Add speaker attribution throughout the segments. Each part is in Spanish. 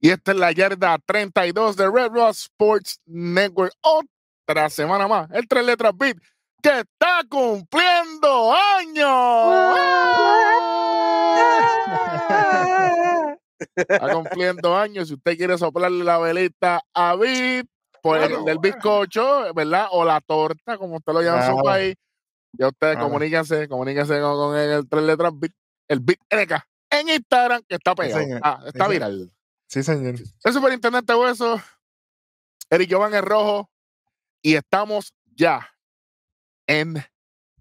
Speaker 1: Y esta es la yarda 32 de Red Rock Sports Network. Otra semana más. El tres letras beat que está cumpliendo
Speaker 2: años.
Speaker 1: está cumpliendo años. Si usted quiere soplarle la velita a Bit por el, del bizcocho, ¿verdad? O la torta, como usted lo llama en su país. Ya ustedes comuníquense, comuníquense con, el, tres letras beat, el beat NK en Instagram, que está pegado. Ah, está viral. Sí, señor. El superintendente Hueso, Eric Giovanni el Rojo, y estamos ya en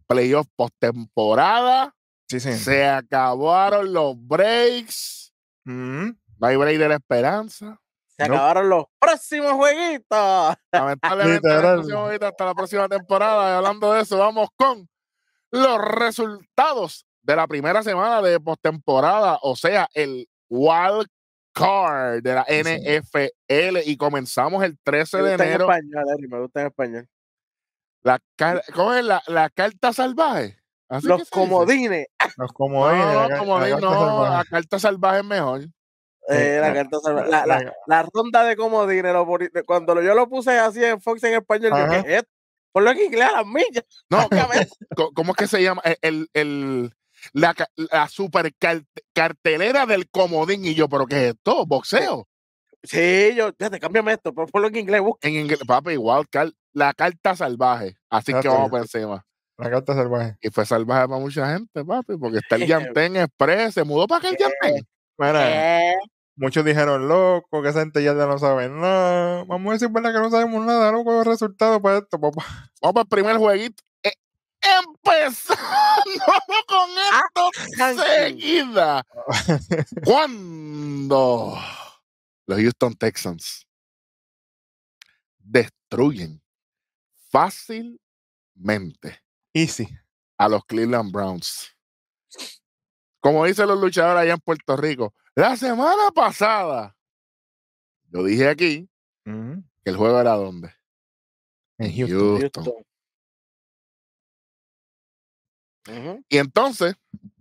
Speaker 1: playoff postemporada. Sí, señor. Se acabaron los breaks. Mm hay break de la esperanza. Se acabaron los próximos jueguitos. Lamentablemente, hasta la próxima temporada. hablando de eso, vamos con los resultados de la primera semana de postemporada, o sea, el wild Card de la NFL y comenzamos el 13 de enero. En español, me gusta en español. La, ¿Cómo es la, la carta salvaje? los comodines.
Speaker 2: Los comodines. No, la, comodines, no,
Speaker 1: la carta salvaje es mejor. Eh, la, carta salvaje. La,
Speaker 3: la, ronda de comodines, cuando yo lo puse así en Fox en
Speaker 1: español, Ajá. yo, ¿qué lo en inglés a las millas. No, ¿cómo es que se llama? E, el, el, la, la super cartelera del comodín. Y yo, ¿pero qué es esto? ¿Boxeo? Sí, yo, te cámbiame esto, por lo que en inglés busca. En inglés, papi, igual, la carta salvaje. Así que vamos por encima. La carta salvaje. Y fue salvaje para mucha
Speaker 2: gente, papi, porque está el Yantén Express, se mudó para
Speaker 1: aquel el Yantén.
Speaker 2: Eh, eh. muchos dijeron, loco, que esa gente ya no sabe nada. Vamos a decir verdad que no sabemos nada, loco, el resultado para esto, papá. Vamos para el primer jueguito. Empezando
Speaker 1: con ah, esto seguida. Cuando los Houston Texans destruyen fácilmente a los Cleveland Browns. Como dicen los luchadores allá en Puerto Rico, la semana pasada yo dije aquí mm. que el juego era donde? En Houston. Y entonces.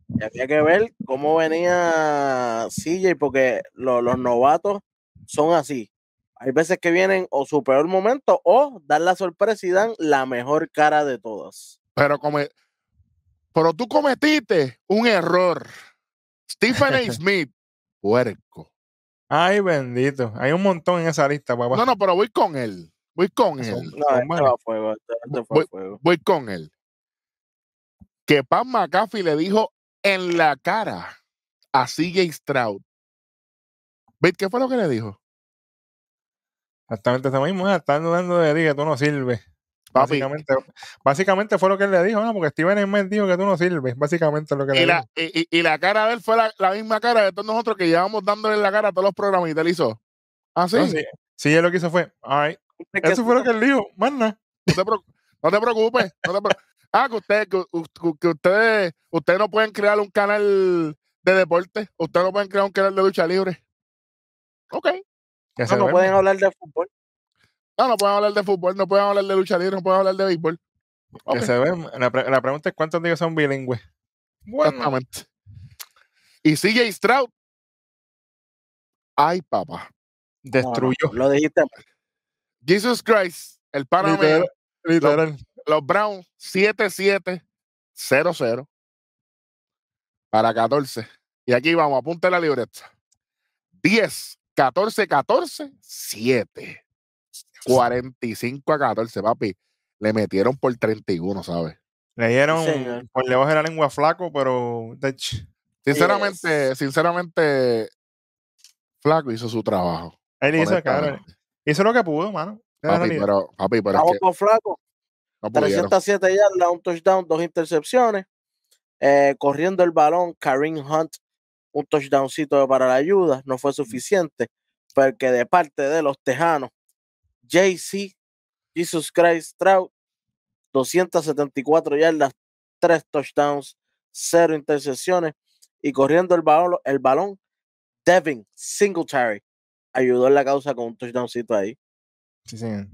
Speaker 3: Y había que ver cómo venía CJ, porque los novatos son así. Hay veces que vienen o su peor momento o dan la sorpresa y dan la mejor cara de todas.
Speaker 1: Pero, come, pero tú cometiste un error. Stephen Smith, puerco. Ay, bendito. Hay un montón en esa lista, No, no, pero voy con él. Voy con él. Este este voy, con él que Pam McAfee le dijo en la cara a CJ Stroud.
Speaker 2: bit qué fue lo que le dijo? Exactamente, eso mismo, están dudando de ti que tú no sirves. Básicamente, básicamente, fue lo que él le dijo, ¿no? porque Steven Smith dijo que tú no sirves, básicamente lo que le dijo.
Speaker 1: Y, la cara de él fue la, misma cara de todos nosotros que llevamos dándole la cara a todos los programas y te hizo.
Speaker 2: Ah, sí. él lo que hizo fue, Eso fue
Speaker 1: lo que él dijo, manda. No te preocupes. Ah, que ustedes, que, que ustedes, ustedes no pueden crear un canal de deporte, ustedes no pueden crear un canal de lucha libre. Ok. No, no, pueden hablar de fútbol. No, no pueden hablar de fútbol, no pueden hablar de lucha libre, no pueden hablar de béisbol.
Speaker 2: La, pregunta es cuántos niños son bilingües. Bueno. Y sigue Stroud.
Speaker 1: Ay, papá. Destruyó. lo dijiste. Jesus Christ, el pana literal los Browns 7-7-0-0 para 14. Y aquí vamos, apunte la libreta. 10, 14, 14, 7. 45 a 14, papi. Le metieron por 31, ¿sabes?
Speaker 2: Le dieron por de la lengua flaco, pero. Sinceramente, sinceramente, Flaco hizo su trabajo. Él hizo, Hizo lo que pudo, mano. Papi, pero,
Speaker 1: papi, pero. flaco. 307
Speaker 3: yardas, un touchdown, dos intercepciones. Eh, corriendo el balón, Kareem Hunt, un touchdowncito para la ayuda, no fue suficiente, porque de parte de los tejanos, JC, Jesus Christ Trout, 274 yardas, tres touchdowns, cero intercepciones, y corriendo el balón, el balón, Devin Singletary ayudó en la causa con un touchdowncito ahí. Sí, señor.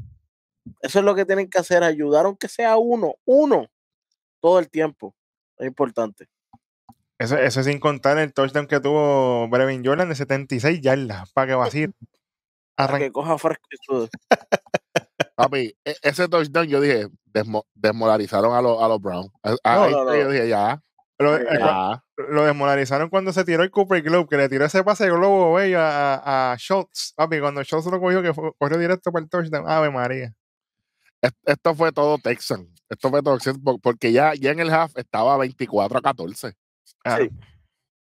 Speaker 3: Eso es lo que tienen que hacer, ayudar aunque sea uno, uno, todo el tiempo. Es importante.
Speaker 2: Eso, eso sin contar el touchdown que tuvo Brevin Jordan de 76 yardas, para que vacíe. Para
Speaker 1: que coja fresco
Speaker 2: Papi, e,
Speaker 1: ese touchdown yo dije, desmolarizaron a, a los Browns. Yo dije, ya.
Speaker 2: Lo, desmolarizaron cuando se tiró el Cooper Globe, que le tiró ese pase de globo a, a, Schultz. Papi, cuando Schultz lo cogió, que corrió directo para el touchdown. Ave María
Speaker 1: esto fue todo Texan. Esto fue todo porque ya, ya en el half estaba 24 a 14.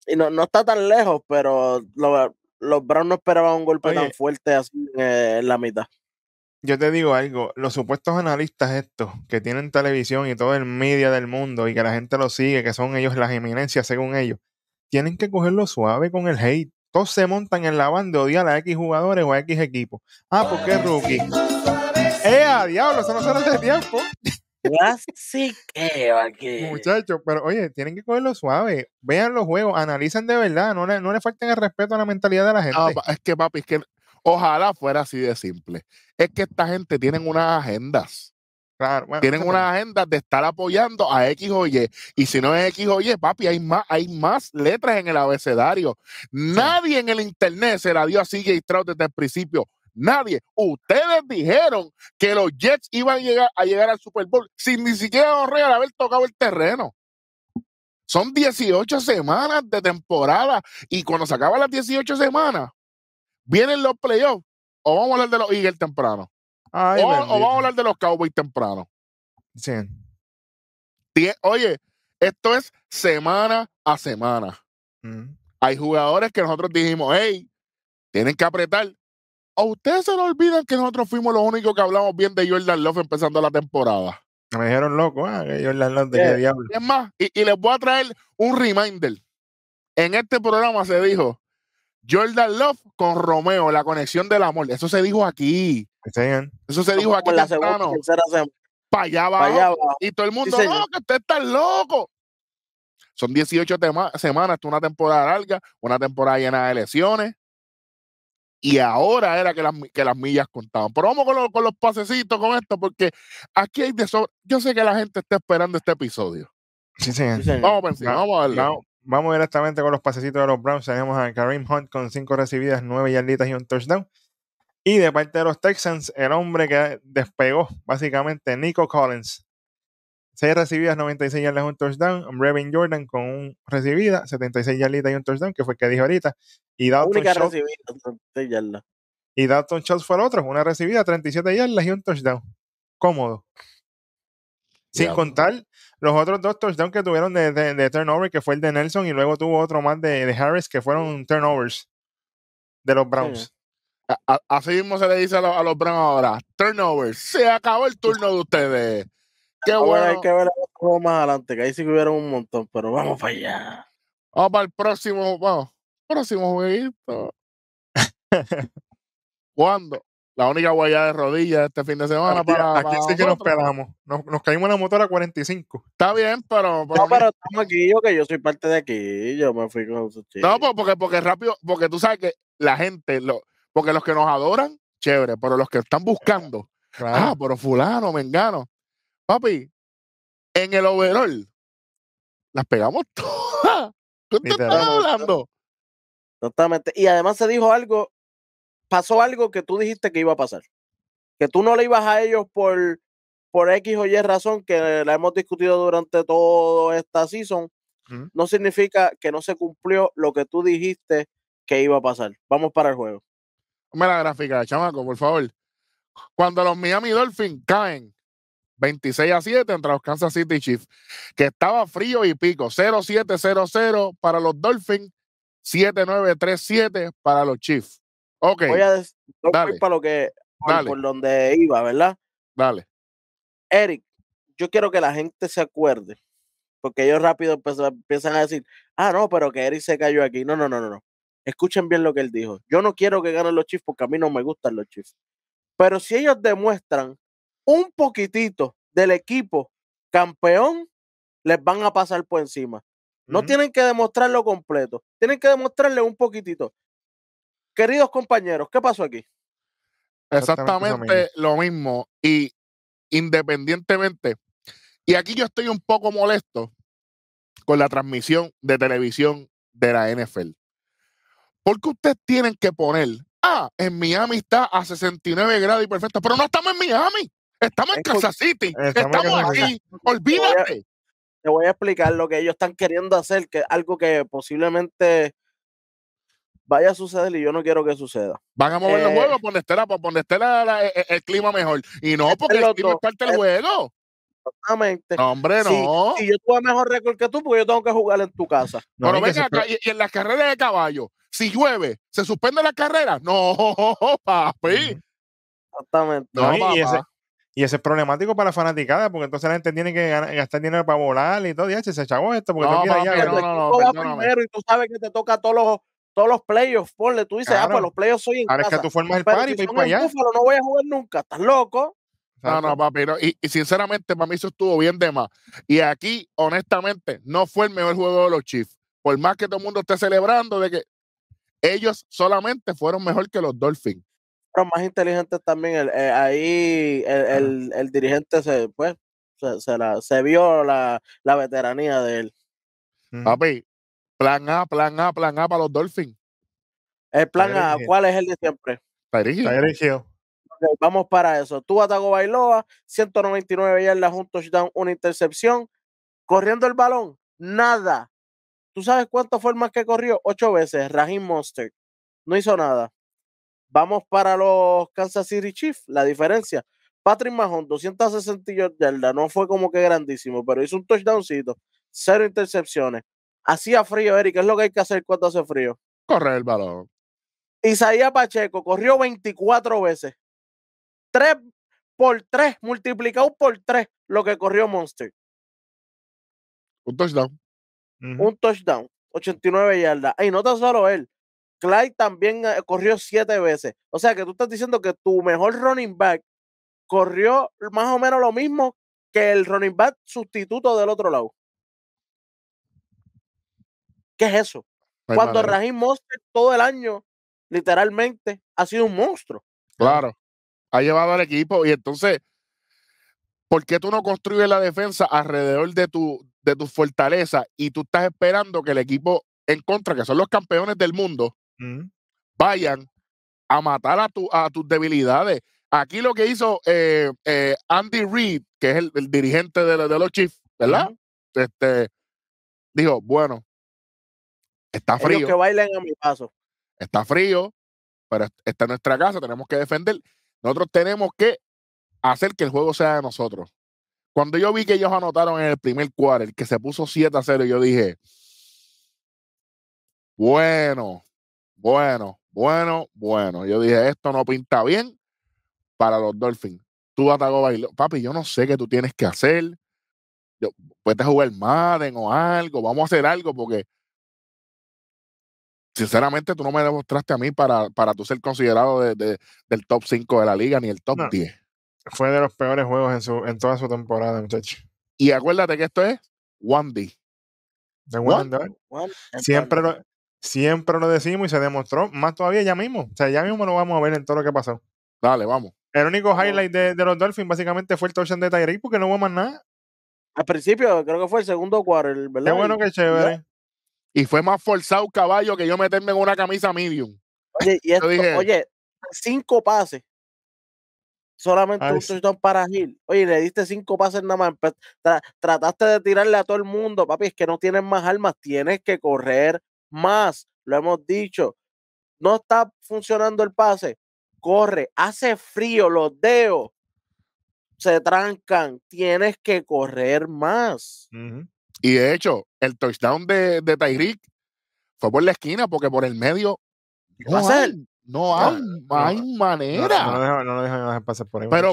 Speaker 3: Y no, no está tan lejos, pero los Browns no esperaban un golpe tan fuerte así eh, en la mitad.
Speaker 2: Yo te digo algo, los supuestos analistas estos que tienen televisión y todo el media del mundo y que la gente los sigue, que son ellos las eminencias según ellos, tienen que cogerlo suave con el hate. Todos se montan en la banda de odiar a X jugadores o a X equipos. Ah, porque es rookie. ¡Eh, diablo! Eso no se hace tiempo. Así que, Muchachos, pero oye, tienen que cogerlo suave. Vean los juegos, analicen de verdad. No le, no le falten el respeto a la mentalidad de la ah, gente. es que, papi, es que ojalá fuera así de simple. Es que esta gente tiene unas agendas.
Speaker 1: Claro, tienen unas agendas de estar apoyando a X o Y. Y si no es X o Y, papi, hay más, hay más letras en el abecedario. Nadie en el internet se la dio así CJ desde el principio. Nadie. Ustedes dijeron que los Jets iban a llegar, a llegar al Super Bowl sin ni siquiera honrar haber tocado el terreno. Son 18 semanas de temporada y cuando se acaban las 18 semanas, vienen los playoffs. O vamos a hablar de los Eagles temprano. o, vamos a hablar de los Cowboys temprano. Sí. Oye, esto es semana a semana. Mm. Hay jugadores que nosotros dijimos, hey,
Speaker 2: tienen que apretar.
Speaker 1: ¿A ustedes se nos olvidan que nosotros fuimos los únicos que hablamos bien de Jordan Love empezando la temporada?
Speaker 2: Me dijeron loco, ah, Jordan Love, ¿de qué eh, diablo?
Speaker 1: Es más, y, les voy a traer un reminder. En este programa se dijo Jordan Love con Romeo, la conexión del amor. Eso se dijo aquí. Eso se dijo aquí. La Para allá, abajo. Y todo el mundo, no, que usted está loco. Son 18 semanas, una temporada larga, una temporada llena de lesiones y ahora era que las, que las millas contaban. Pero vamos con, con los pasecitos, con esto, porque aquí hay de eso. Yo sé que la gente está esperando este episodio.
Speaker 2: Sí, Sí, Vamos a vamos vamos directamente con los pasecitos de los Browns. Tenemos a Kareem Hunt con cinco recibidas, nueve yarditas y un touchdown. Y de parte de los Texans, el hombre que despegó, básicamente, Nico Collins, 6 recibidas, 96 yardas, un touchdown. Revin Jordan con un recibida, 76 yardas y un touchdown, que fue el que dijo ahorita. Y Dalton
Speaker 3: Schultz.
Speaker 2: y Dalton Schultz fue el otro, una recibida, 37 yardas y un touchdown. Cómodo. Sin contar los otros dos touchdowns que tuvieron de, de, turnover, que fue el de Nelson, y luego tuvo otro más de, de Harris, que fueron turnovers de los Browns.
Speaker 1: así mismo se le dice a los Browns ahora: turnovers. Se acabó el turno de ustedes. Qué bueno. Hay que ver más adelante, que ahí sí que hubiera un montón, pero
Speaker 3: vamos para
Speaker 2: allá.
Speaker 1: Vamos para el próximo, vamos. Próximo jueguito. ¿Cuándo? La única guayada de rodillas este fin de semana. Aquí, aquí sí que nos pelamos.
Speaker 2: Nos, caímos en la motora a 45.
Speaker 1: Está bien, pero. no, pero estamos aquí, yo que yo soy parte de aquí. Yo me fui con sus chicos. No, pues, porque, porque rápido, porque tú sabes que la gente, lo, porque los que nos adoran, chévere, pero los que están buscando. Ah, pero fulano, mengano. Papi, en el overall, las pegamos todas. ¿Tú te estás hablando? Totalmente. Y además se dijo algo,
Speaker 3: pasó algo que tú dijiste que iba a pasar. Que tú no le ibas a ellos por, por X o Y razón, que la hemos discutido durante toda esta season. No significa que no se cumplió lo que tú dijiste que iba a pasar. Vamos para el
Speaker 1: juego. Mira la gráfica, chamaco, por favor. Cuando los Miami Dolphins caen 26 a 7 entre los Kansas City Chiefs, que estaba frío y pico. 0-7-0-0 para los Dolphins, 7-9-3-7 para los Chiefs. Ok. Voy a decir, para
Speaker 3: lo que, donde iba, ¿verdad? Dale. Eric, yo quiero que la gente se acuerde, porque ellos rápido pues, empiezan a decir, ah, no, pero que Eric se cayó aquí. No, no, no, no, no. Escuchen bien lo que él dijo. Yo no quiero que ganen los Chiefs porque a mí no me gustan los Chiefs. Pero si ellos demuestran un poquitito del equipo campeón, les van a pasar por encima. No tienen que demostrarlo completo, tienen que demostrarle un poquitito. Queridos
Speaker 1: compañeros, ¿qué pasó aquí? Exactamente lo mismo. Y independientemente, y aquí yo estoy un poco molesto con la transmisión de televisión de la NFL. Porque ustedes tienen que poner, ah, en Miami está a 69 grados y perfecto, pero no estamos en Miami. Estamos en Casa City. Eh, estamos, aquí.
Speaker 3: Olvídate. Te voy, a, explicar lo que ellos están queriendo hacer, que es algo que posiblemente vaya a suceder y yo no quiero que
Speaker 1: suceda. Van a mover los eh, juegos por donde esté, donde esté e, e, el, clima mejor. Y no, porque el, el clima es parte del juego. Exactamente. No, hombre, no. Si, yo tuve mejor récord que tú, porque yo tengo que jugar en tu casa. No, Pero venga acá, y, en las carreras de caballo, si llueve, ¿se suspende la carrera? No, papi. Exactamente. No, y,
Speaker 2: y eso es problemático para la fanaticada, porque entonces la gente tiene que gastar dinero para volar y todo. Y se echó esto, porque no, tú quieres ya. No, no, no,
Speaker 3: primero y tú sabes que te toca todos los, todos los playoffs, ponle. Tú dices, ah, pues los playoffs soy en Ahora casa. es que tú formas el party para ir para allá.
Speaker 1: no voy a jugar nunca, estás loco. No, no, papi. Y, sinceramente, para mí eso estuvo bien de más. Y aquí, honestamente, no fue el mejor juego de los Chiefs. Por más que todo el mundo esté celebrando de que ellos solamente fueron mejor que los Dolphins más inteligentes
Speaker 3: también. Eh, ahí el, dirigente se, pues, se, la, se vio la, la, veteranía de él.
Speaker 1: Papi, plan A, plan A, plan A para los Dolphins.
Speaker 3: El plan A, ¿cuál es el de siempre?
Speaker 2: Perigio.
Speaker 3: vamos para eso. Tú Atago Bailoa, 199 la un touchdown, una intercepción. Corriendo el balón, nada. ¿Tú sabes cuántas formas que corrió? Ocho veces. Rahim Monster. No hizo nada. Vamos para los Kansas City Chiefs, la diferencia. Patrick Mahon, 268 yardas, no fue como que grandísimo, pero hizo un touchdowncito, cero intercepciones. Hacía frío, Eric, es lo que hay que hacer cuando hace frío. Correr el balón. Isaías Pacheco corrió 24 veces. 3 por 3, multiplicado por 3, lo que corrió Monster. Un touchdown. Un touchdown, 89 yardas. Y no tan solo él, Clyde también eh, corrió siete veces. O sea que tú estás diciendo que tu mejor running back corrió más o menos lo mismo que el running back sustituto del otro lado. ¿Qué es eso? Cuando Rajim todo el año, literalmente,
Speaker 1: ha sido un monstruo. Claro, ha llevado al equipo y entonces, ¿por qué tú no construyes la defensa alrededor de tu, de tu fortaleza y tú estás esperando que el equipo en contra, que son los campeones del mundo, vayan a matar a, tu, a tus debilidades. Aquí lo que hizo eh, eh, Andy Reid, que es el, dirigente de, los Chiefs, ¿verdad? Este, dijo, bueno, está frío. Está frío, pero está en nuestra casa, tenemos que defender. Nosotros tenemos que hacer que el juego sea de nosotros. Cuando yo vi que ellos anotaron en el primer quarter, que se puso 7 a 0, yo dije, bueno, bueno, bueno, bueno. Yo dije, esto no pinta bien para los Dolphins. Tú vas hacer bailar. Papi, yo no sé qué tú tienes que hacer. Yo, puedes jugar Madden o algo. Vamos a hacer algo porque sinceramente tú no me demostraste a mí para, para tú ser considerado del top 5 de la liga ni el top 10.
Speaker 2: Fue de los peores juegos en, su, en toda su temporada, muchachos. Y acuérdate que esto es 1 De one, Siempre, lo, Siempre lo decimos y se demostró más todavía ya mismo. O sea, ya mismo lo vamos a ver en todo lo que pasó. Dale, vamos. El único highlight de, los Dolphins básicamente fue el touchdown de Tyreek porque no hubo más nada.
Speaker 1: Al principio creo que fue el segundo quarter, ¿verdad? Qué bueno que chévere. Y fue más forzado caballo que yo meterme en una camisa medium. Oye, y esto, oye cinco pases. Solamente un touchdown para Gil. Oye,
Speaker 3: le diste cinco pases nada más. trataste de tirarle a todo el mundo, papi. Es que no tienes más armas. Tienes que correr más, lo hemos dicho, no está funcionando el pase, corre, hace frío, los dedos se
Speaker 1: trancan, tienes que correr más. Y de hecho, el touchdown de, de Tyreek fue por la esquina porque por el medio no, hay, hay, manera. No, lo pasar por ahí. Pero,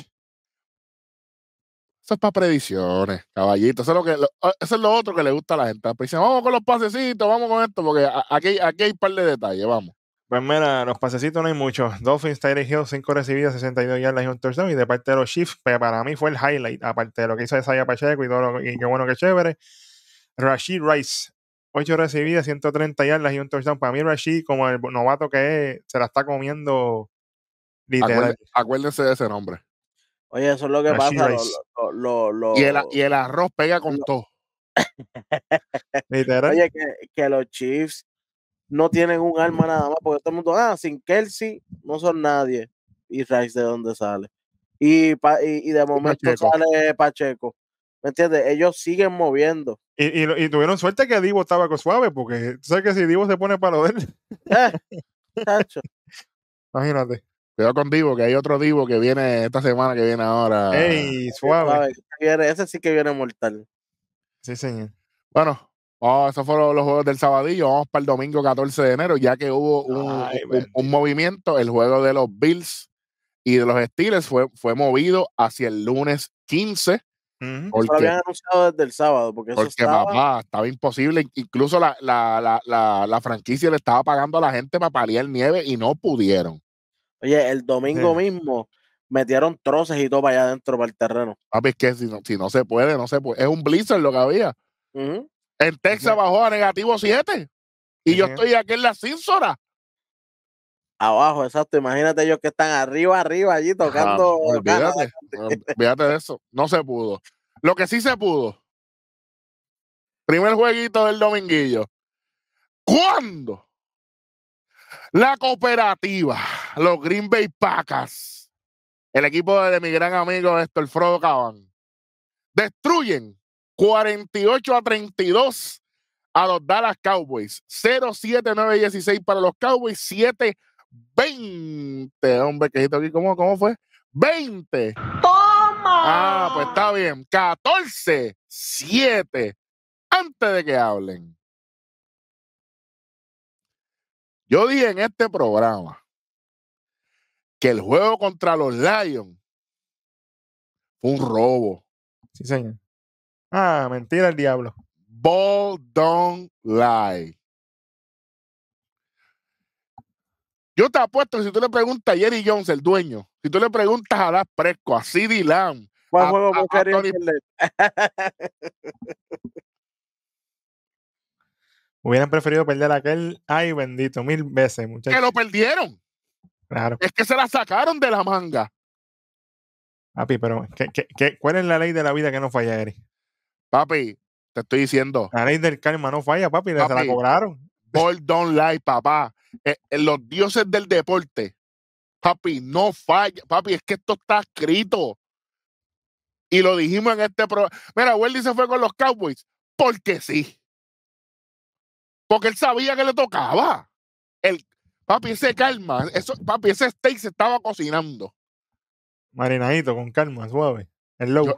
Speaker 1: es para predicciones, caballito. Eso es, lo que, ah, es lo otro que le gusta a la gente. Pues vamos con los pasecitos, vamos con esto, porque aquí, aquí hay un par de detalles, vamos.
Speaker 2: Pues mira, los pasecitos no hay muchos. Dolphins, está Hill, 5 recibidas, 62 yardas y un touchdown. Y de parte de los Chiefs, pues, para mí fue el highlight, aparte de lo que hizo Isaiah Pacheco y todo lo que, qué bueno que chévere. Rashid Rice, 8 recibidas, 130 yardas y un touchdown. Para mí Rashid, como el novato que es, se la está comiendo literal.
Speaker 1: acuérdense de ese nombre. Oye, eso es lo que pasa. y, el, arroz pega con todo. Literal. Oye,
Speaker 3: que, los Chiefs no tienen un arma nada más, porque todo el mundo, ah, sin Kelsey no son nadie. Y Rice de dónde sale. Y, de momento sale Pacheco. ¿Me entiendes? Ellos siguen moviendo.
Speaker 2: Y, tuvieron suerte que Divo estaba con suave, porque tú sabes que si Divo se pone para lo de él. Eh,
Speaker 1: Imagínate. Cuidado con Divo, que hay otro Divo que viene esta semana que viene ahora. ¡Ey, suave!
Speaker 3: Ese sí que viene mortal.
Speaker 1: Sí, señor. Bueno, esos fueron los juegos del sabadillo. Vamos para el domingo 14 de enero, ya que hubo un, movimiento. El juego de los Bills y de los Steelers fue, fue movido hacia el lunes 15. Porque, eso lo habían
Speaker 3: anunciado desde el sábado. Porque, estaba...
Speaker 1: estaba imposible. Incluso la, la, franquicia le estaba pagando a la gente para paliar nieve y no pudieron. Oye, el domingo mismo metieron troces y todo para allá adentro, para el terreno. Papi, es que si no, si no se puede, no se puede. Es un blizzard lo que había. El En Texas bajó a negativo 7. Y yo estoy aquí en la Cínsora. Abajo, exacto. Imagínate ellos que están arriba, arriba, allí tocando. Fíjate pues de eso. No se pudo. Lo que sí se pudo. Primer jueguito del dominguillo. ¿Cuándo? La cooperativa, los Green Bay Packers, el equipo de mi gran amigo Héctor Frodo Caban, destruyen 48 a 32 a los Dallas Cowboys. 0 16 para los Cowboys, 7-20. Hombre, quejito aquí, ¿cómo, ¿cómo fue? 20. ¡Toma! Ah, pues está bien. 14-7. Antes de que hablen. Yo dije en este programa que el juego contra los Lions
Speaker 2: fue un robo. Sí, señor. Ah, mentira el diablo. Ball don't
Speaker 1: lie.
Speaker 2: Yo te apuesto que
Speaker 1: si tú le preguntas a Jerry Jones, el dueño, si tú le preguntas a Las Presco, a CD Lamb, a,
Speaker 2: Hubieran preferido perder aquel. Ay, bendito, mil veces, muchachos.
Speaker 1: Que lo perdieron. Claro. Es que se la sacaron de la manga.
Speaker 2: Papi, pero cuál es la ley de la vida que no falla, Eric? Papi, te estoy diciendo. La ley del karma no falla,
Speaker 1: papi, se la cobraron. Ball don't lie, papá. Eh, eh, los dioses del deporte. Papi, no falla. Papi, es que esto está escrito. Y lo dijimos en este programa. Mira, Wendy se fue con los Cowboys porque sí. Porque él sabía que le tocaba. El, papi, ese calma, eso, papi, ese steak se estaba cocinando.
Speaker 2: Marinadito, con calma, suave. El low.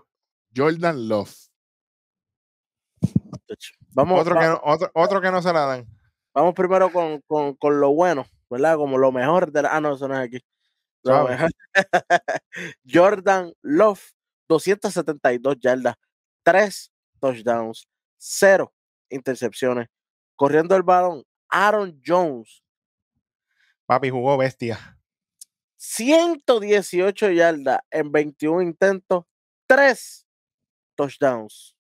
Speaker 2: Jordan Love. Vamos,
Speaker 1: otro,
Speaker 2: que no, se la dan.
Speaker 3: Vamos primero con, lo bueno, ¿verdad? Como lo mejor de la. Ah, no, eso no es aquí. Jordan Love, 272 yardas, 3 touchdowns, 0 intercepciones, corriendo el balón, Aaron Jones.
Speaker 2: Papi jugó bestia.
Speaker 3: 118 yardas en 21 intentos, 3 touchdowns.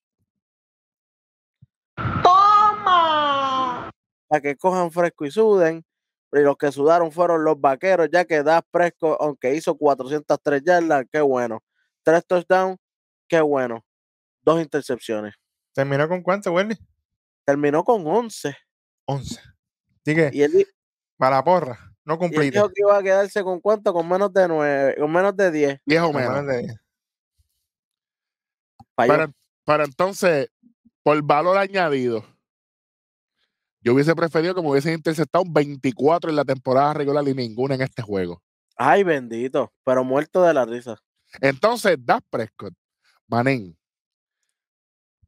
Speaker 3: ¡Toma! Para que cojan fresco y suden. Y los que sudaron fueron los vaqueros, ya que Das Fresco, aunque hizo 403 yardas, qué bueno. 3 touchdowns, qué bueno. Dos intercepciones.
Speaker 2: ¿Terminó con cuánto, Wendy?
Speaker 3: terminó con
Speaker 2: 11. 11. Así que, y él, para porra, no
Speaker 3: cumplí. que iba a
Speaker 1: quedarse con cuánto, con menos de 9, con menos de 10. 10 o menos. Para, entonces, por valor añadido, yo hubiese preferido que me hubiesen interceptado 24 en la temporada regular y ninguna en este juego.
Speaker 3: Ay, bendito, pero muerto de la risa. Entonces, Das Prescott,
Speaker 1: Manén.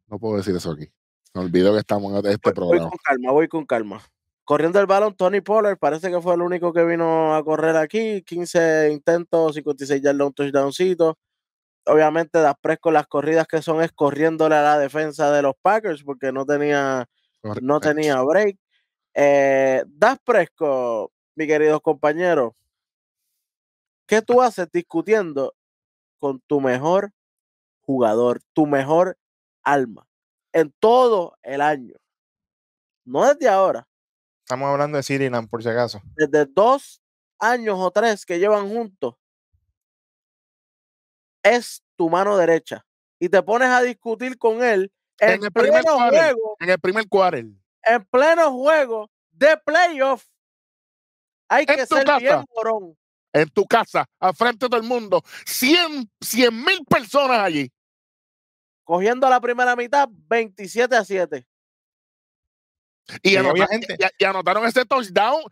Speaker 1: No puedo decir eso aquí. Me olvido que estamos en este programa. Voy con
Speaker 3: calma, voy con calma. Corriendo el balón, Tony Pollard parece que fue el único que vino a correr aquí. 15 intentos, 56 yardas, un touchdowncito. Obviamente, das presco las corridas que son es corriéndole a la defensa de los Packers porque no tenía, no tenía break. Eh, das Presco, mis queridos compañeros, ¿qué tú haces discutiendo con tu mejor jugador, tu mejor alma? en todo el año. No desde ahora. Estamos hablando de Sirinam por si acaso. Desde dos años o tres que llevan juntos, es tu mano derecha. Y te pones a discutir con él en, el primer juego. en el primer quarter.
Speaker 1: En pleno juego de playoff. Hay que ser bien En tu casa, al frente del mundo. cien mil personas allí cogiendo la primera mitad 27 a 7. Y, anotaron, ese touchdown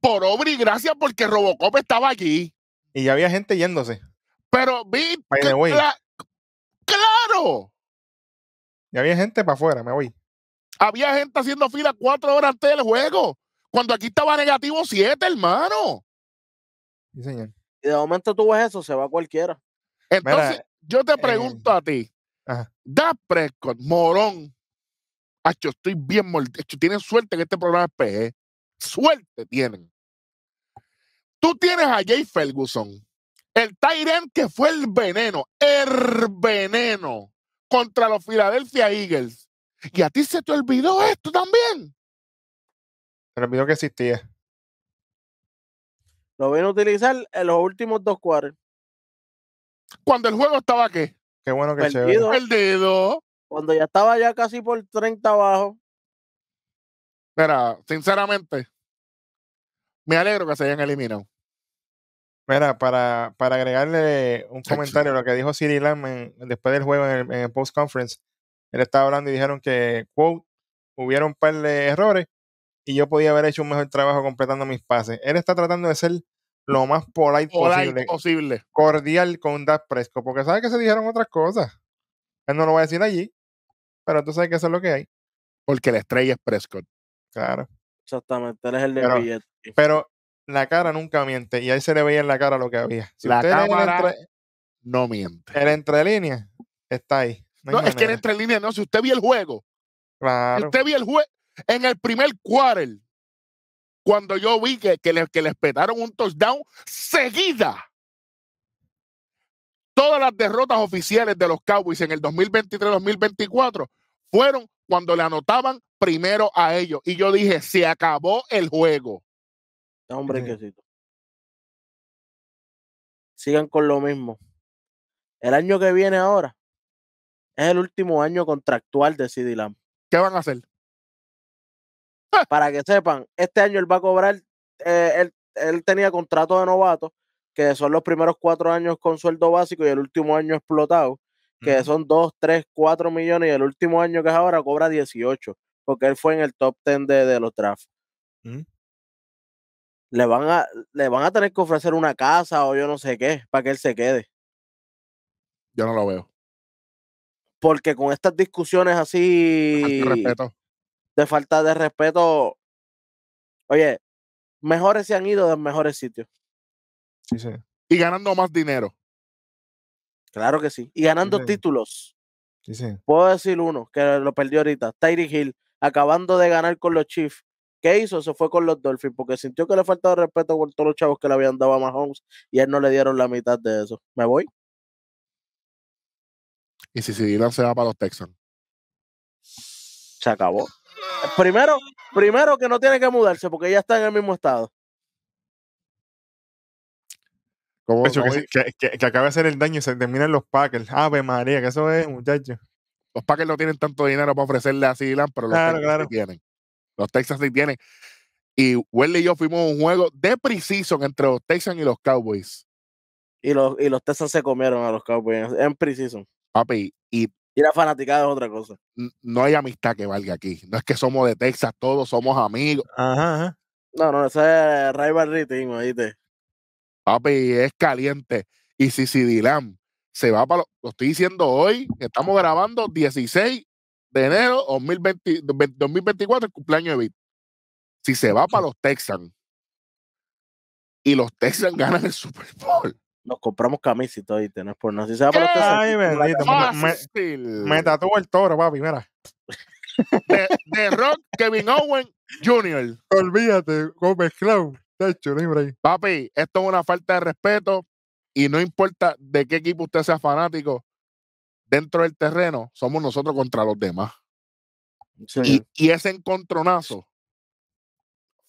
Speaker 1: por obra y gracia porque Robocop
Speaker 2: estaba aquí. Y ya había gente yéndose. Pero vi. ¡Claro! Ya había gente para afuera, me voy. Había gente haciendo fila
Speaker 1: cuatro horas antes del juego. Cuando aquí estaba negativo siete, hermano. Sí, señor.
Speaker 3: Y de momento tú ves eso, se va cualquiera.
Speaker 1: Entonces, yo te eh, pregunto a ti. Da Prescott, morón. Hacho, estoy bien mordido. Tienen suerte en este programa es PG. Suerte tienen. Tú tienes a Jay Ferguson, el Tyrant que fue el veneno, el veneno contra los Philadelphia Eagles. Y a ti se te olvidó esto también.
Speaker 2: Se olvidó que existía.
Speaker 1: Lo ven a
Speaker 3: utilizar en los últimos dos cuartos. Cuando el juego estaba aquí
Speaker 2: Qué bueno que se ve.
Speaker 3: Perdido. Cuando ya estaba ya casi por 30 abajo.
Speaker 2: Mira, sinceramente, me alegro que se hayan eliminado. Mira, para, para agregarle un comentario a lo que dijo Siri Lam después del juego en el, post-conference, él estaba hablando y dijeron que, quote, hubieron un par de errores y yo podía haber hecho un mejor trabajo completando mis pases. Él está tratando de ser lo más polite, posible, cordial con das Presco, porque sabe que se dijeron otras cosas. Él no lo va a decir allí, pero tú sabes que eso es lo que hay. Porque la estrella es Prescott. Claro. Exactamente, él es el de pero, billete. Pero la cara nunca miente y ahí se le veía en la cara lo que había. la cámara no miente. El entre líneas está ahí. No, es que el
Speaker 1: entre líneas no. Si usted vio el juego, claro. usted vio el juego en el primer quarter, cuando yo vi que, que, les, que les petaron un touchdown seguida. Todas las derrotas oficiales de los Cowboys en el 2023-2024 fueron cuando le anotaban primero a ellos. Y yo dije, se acabó el juego. Hombre,
Speaker 3: Sigan con lo mismo. El año que viene ahora es el último año contractual de CD Lamb. ¿Qué van a hacer? Para que sepan, este año él va a cobrar, eh, él, tenía contrato de novato, que son los primeros cuatro años con sueldo básico y el último año explotado, que son dos, tres, cuatro millones y el último año que es ahora cobra 18, porque él fue en el top ten de, de los drafts. Le van, a, le van a tener que ofrecer una casa o yo no sé qué para que él se quede. Yo no lo veo porque con estas discusiones así. Respeto de falta de respeto. Oye, mejores se han ido de mejores sitios. Sí, sí. Y ganando más dinero. Claro que sí. Y ganando títulos. Sí, sí. Puedo decir uno que lo perdió ahorita. Tyree Hill, acabando de ganar con los Chiefs. ¿Qué hizo? Se fue con los Dolphins porque sintió que le faltaba respeto con todos los chavos que le habían dado a Mahomes y él no le dieron la mitad de eso. ¿Me voy?
Speaker 1: Y si Dylan se va para los Texans.
Speaker 3: Se acabó. Primero, primero que no tiene que mudarse porque ya está en el mismo estado.
Speaker 2: Como, que, acaba de hacer el daño y se terminan los Packers. Ave María, que eso es, muchachos. Los Packers no tienen tanto dinero para ofrecerle a Silan, pero los claro,
Speaker 1: sí tienen. Los Texas sí tienen. Y Welly y yo fuimos a un juego de precisión entre los Texans y los Cowboys. Y los, y los Texans se comieron a los Cowboys en precision. Papi,
Speaker 3: y y la fanaticada es otra cosa.
Speaker 1: No hay amistad que valga aquí. No es que somos de Texas, todos somos amigos. Ajá, ajá. No, no, ese es rivalry team, oíste. Papi, es caliente. Y si Dylan se va para... los... lo estoy diciendo hoy, estamos grabando 16 de enero de 2024, el cumpleaños de Vito. Si se va para los Texans y los Texans
Speaker 3: ganan el Super Bowl, nos compramos camisitos y no es por no. Si se va para Ay, bendito. Me, ah,
Speaker 2: me, el toro, papi, mira.
Speaker 1: De, Rock, Kevin Owen Jr.
Speaker 2: Olvídate, Gómez Clown. Papi, esto es una
Speaker 1: falta de respeto y no importa de qué equipo usted sea fanático, dentro del terreno somos nosotros contra los demás. Y, y ese encontronazo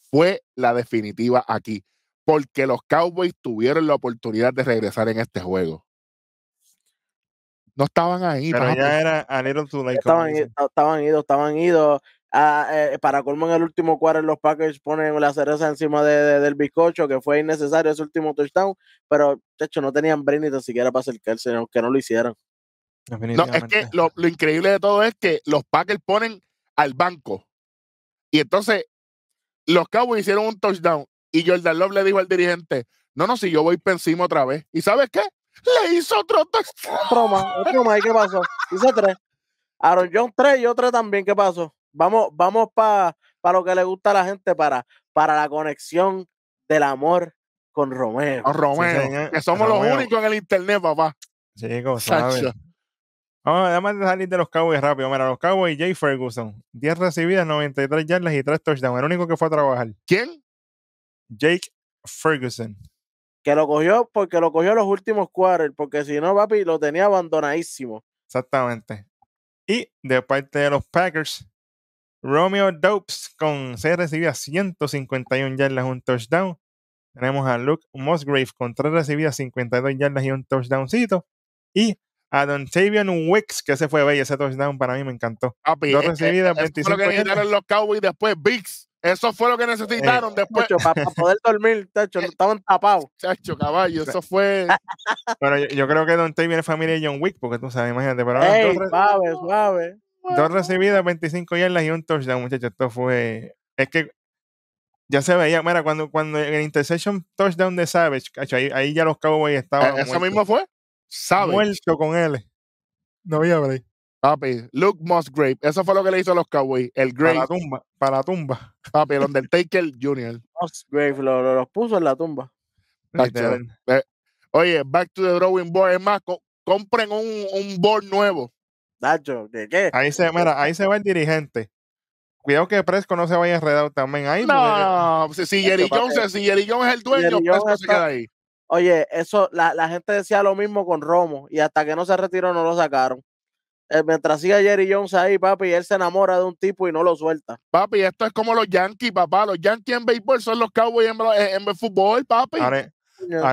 Speaker 1: fue la definitiva aquí porque los Cowboys tuvieron la oportunidad de regresar en este juego. No estaban
Speaker 3: ahí.
Speaker 2: Pero ya era Estaban,
Speaker 3: estaban idos, estaban idos. a ah, eh, para colmo en el último cuarto los Packers ponen la cereza encima de, del bizcocho que fue innecesario ese último touchdown pero de hecho no tenían brain ni siquiera para acercarse aunque no lo hicieron.
Speaker 1: es que lo, lo, increíble de todo es que los Packers ponen al banco y entonces los Cowboys hicieron un touchdown y Jordan Love le dijo al dirigente, no, no, si yo voy encima otra vez. ¿Y sabes qué? Le hizo otro Otro más, otro ¿Y qué pasó?
Speaker 3: Hice tres. Aaron John tres y otro también. ¿Qué pasó? Vamos, vamos para lo que le gusta a la gente, para, para la conexión del amor con Romero
Speaker 2: Con Romeo, que somos los únicos
Speaker 1: en el internet, papá.
Speaker 2: Sí, como sabes. Vamos, además de salir de los Cowboys rápido. Mira, los Cowboys, Jay Ferguson. 10 recibidas, 93 yardas y 3 touchdowns. El único que fue a trabajar. ¿Quién? Jake Ferguson.
Speaker 3: Que lo cogió porque lo cogió los últimos quarters, porque si no, papi, lo tenía abandonadísimo.
Speaker 2: Exactamente. Y de parte de los Packers, Romeo Dopes con 6 recibidas, 151 yardas, un touchdown. Tenemos a Luke Musgrave con 3 recibidas, 52 yardas y un touchdowncito. Y a Don Sabian Wicks, que se fue bello ese touchdown, para mí me encantó. 25 lo los
Speaker 1: Cowboys después, Biggs. Eso fue lo que necesitaron eh, después. para, poder dormir, chacho, estaban tapados. Chacho, caballo, eso fue.
Speaker 2: Pero yo, creo que Don Tay viene familia de John Wick, porque tú sabes, imagínate. Pero ahora, Ey, dos,
Speaker 1: suave, suave. dos
Speaker 2: recibidas, 25 yardas y un touchdown, muchachos. Esto fue. Es que ya se veía, mira, cuando, cuando el interception touchdown de Savage, cacho, ahí, ya los Cowboys estaban. E, ¿Eso muertos. mismo fue? Savage. Muerto con él. No
Speaker 1: había break. Papi, Luke Musgrave, eso fue lo que le hizo a los Cowboys. El Grave. Para la tumba. Para la tumba. Papi, el Taker Jr. Musgrave lo, lo, puso en la tumba. oye, back to the drawing board. Es más, compren un, un board nuevo.
Speaker 2: ¿de qué? Ahí se, mira, ahí se va el dirigente. Cuidado que Presco no se vaya a enredar también ahí. No, eh, si, Jerry Jones, es
Speaker 1: el dueño, se queda ahí.
Speaker 3: Oye, eso, la, la gente decía lo mismo con Romo y hasta que no se retiró no lo sacaron. Eh, mientras siga Jerry Jones ahí, papi, él se enamora de un tipo y no lo suelta. Papi,
Speaker 1: esto es como los Yankees, papá. Los Yankees en béisbol son los Cowboys en, en, fútbol, papi. Ahora,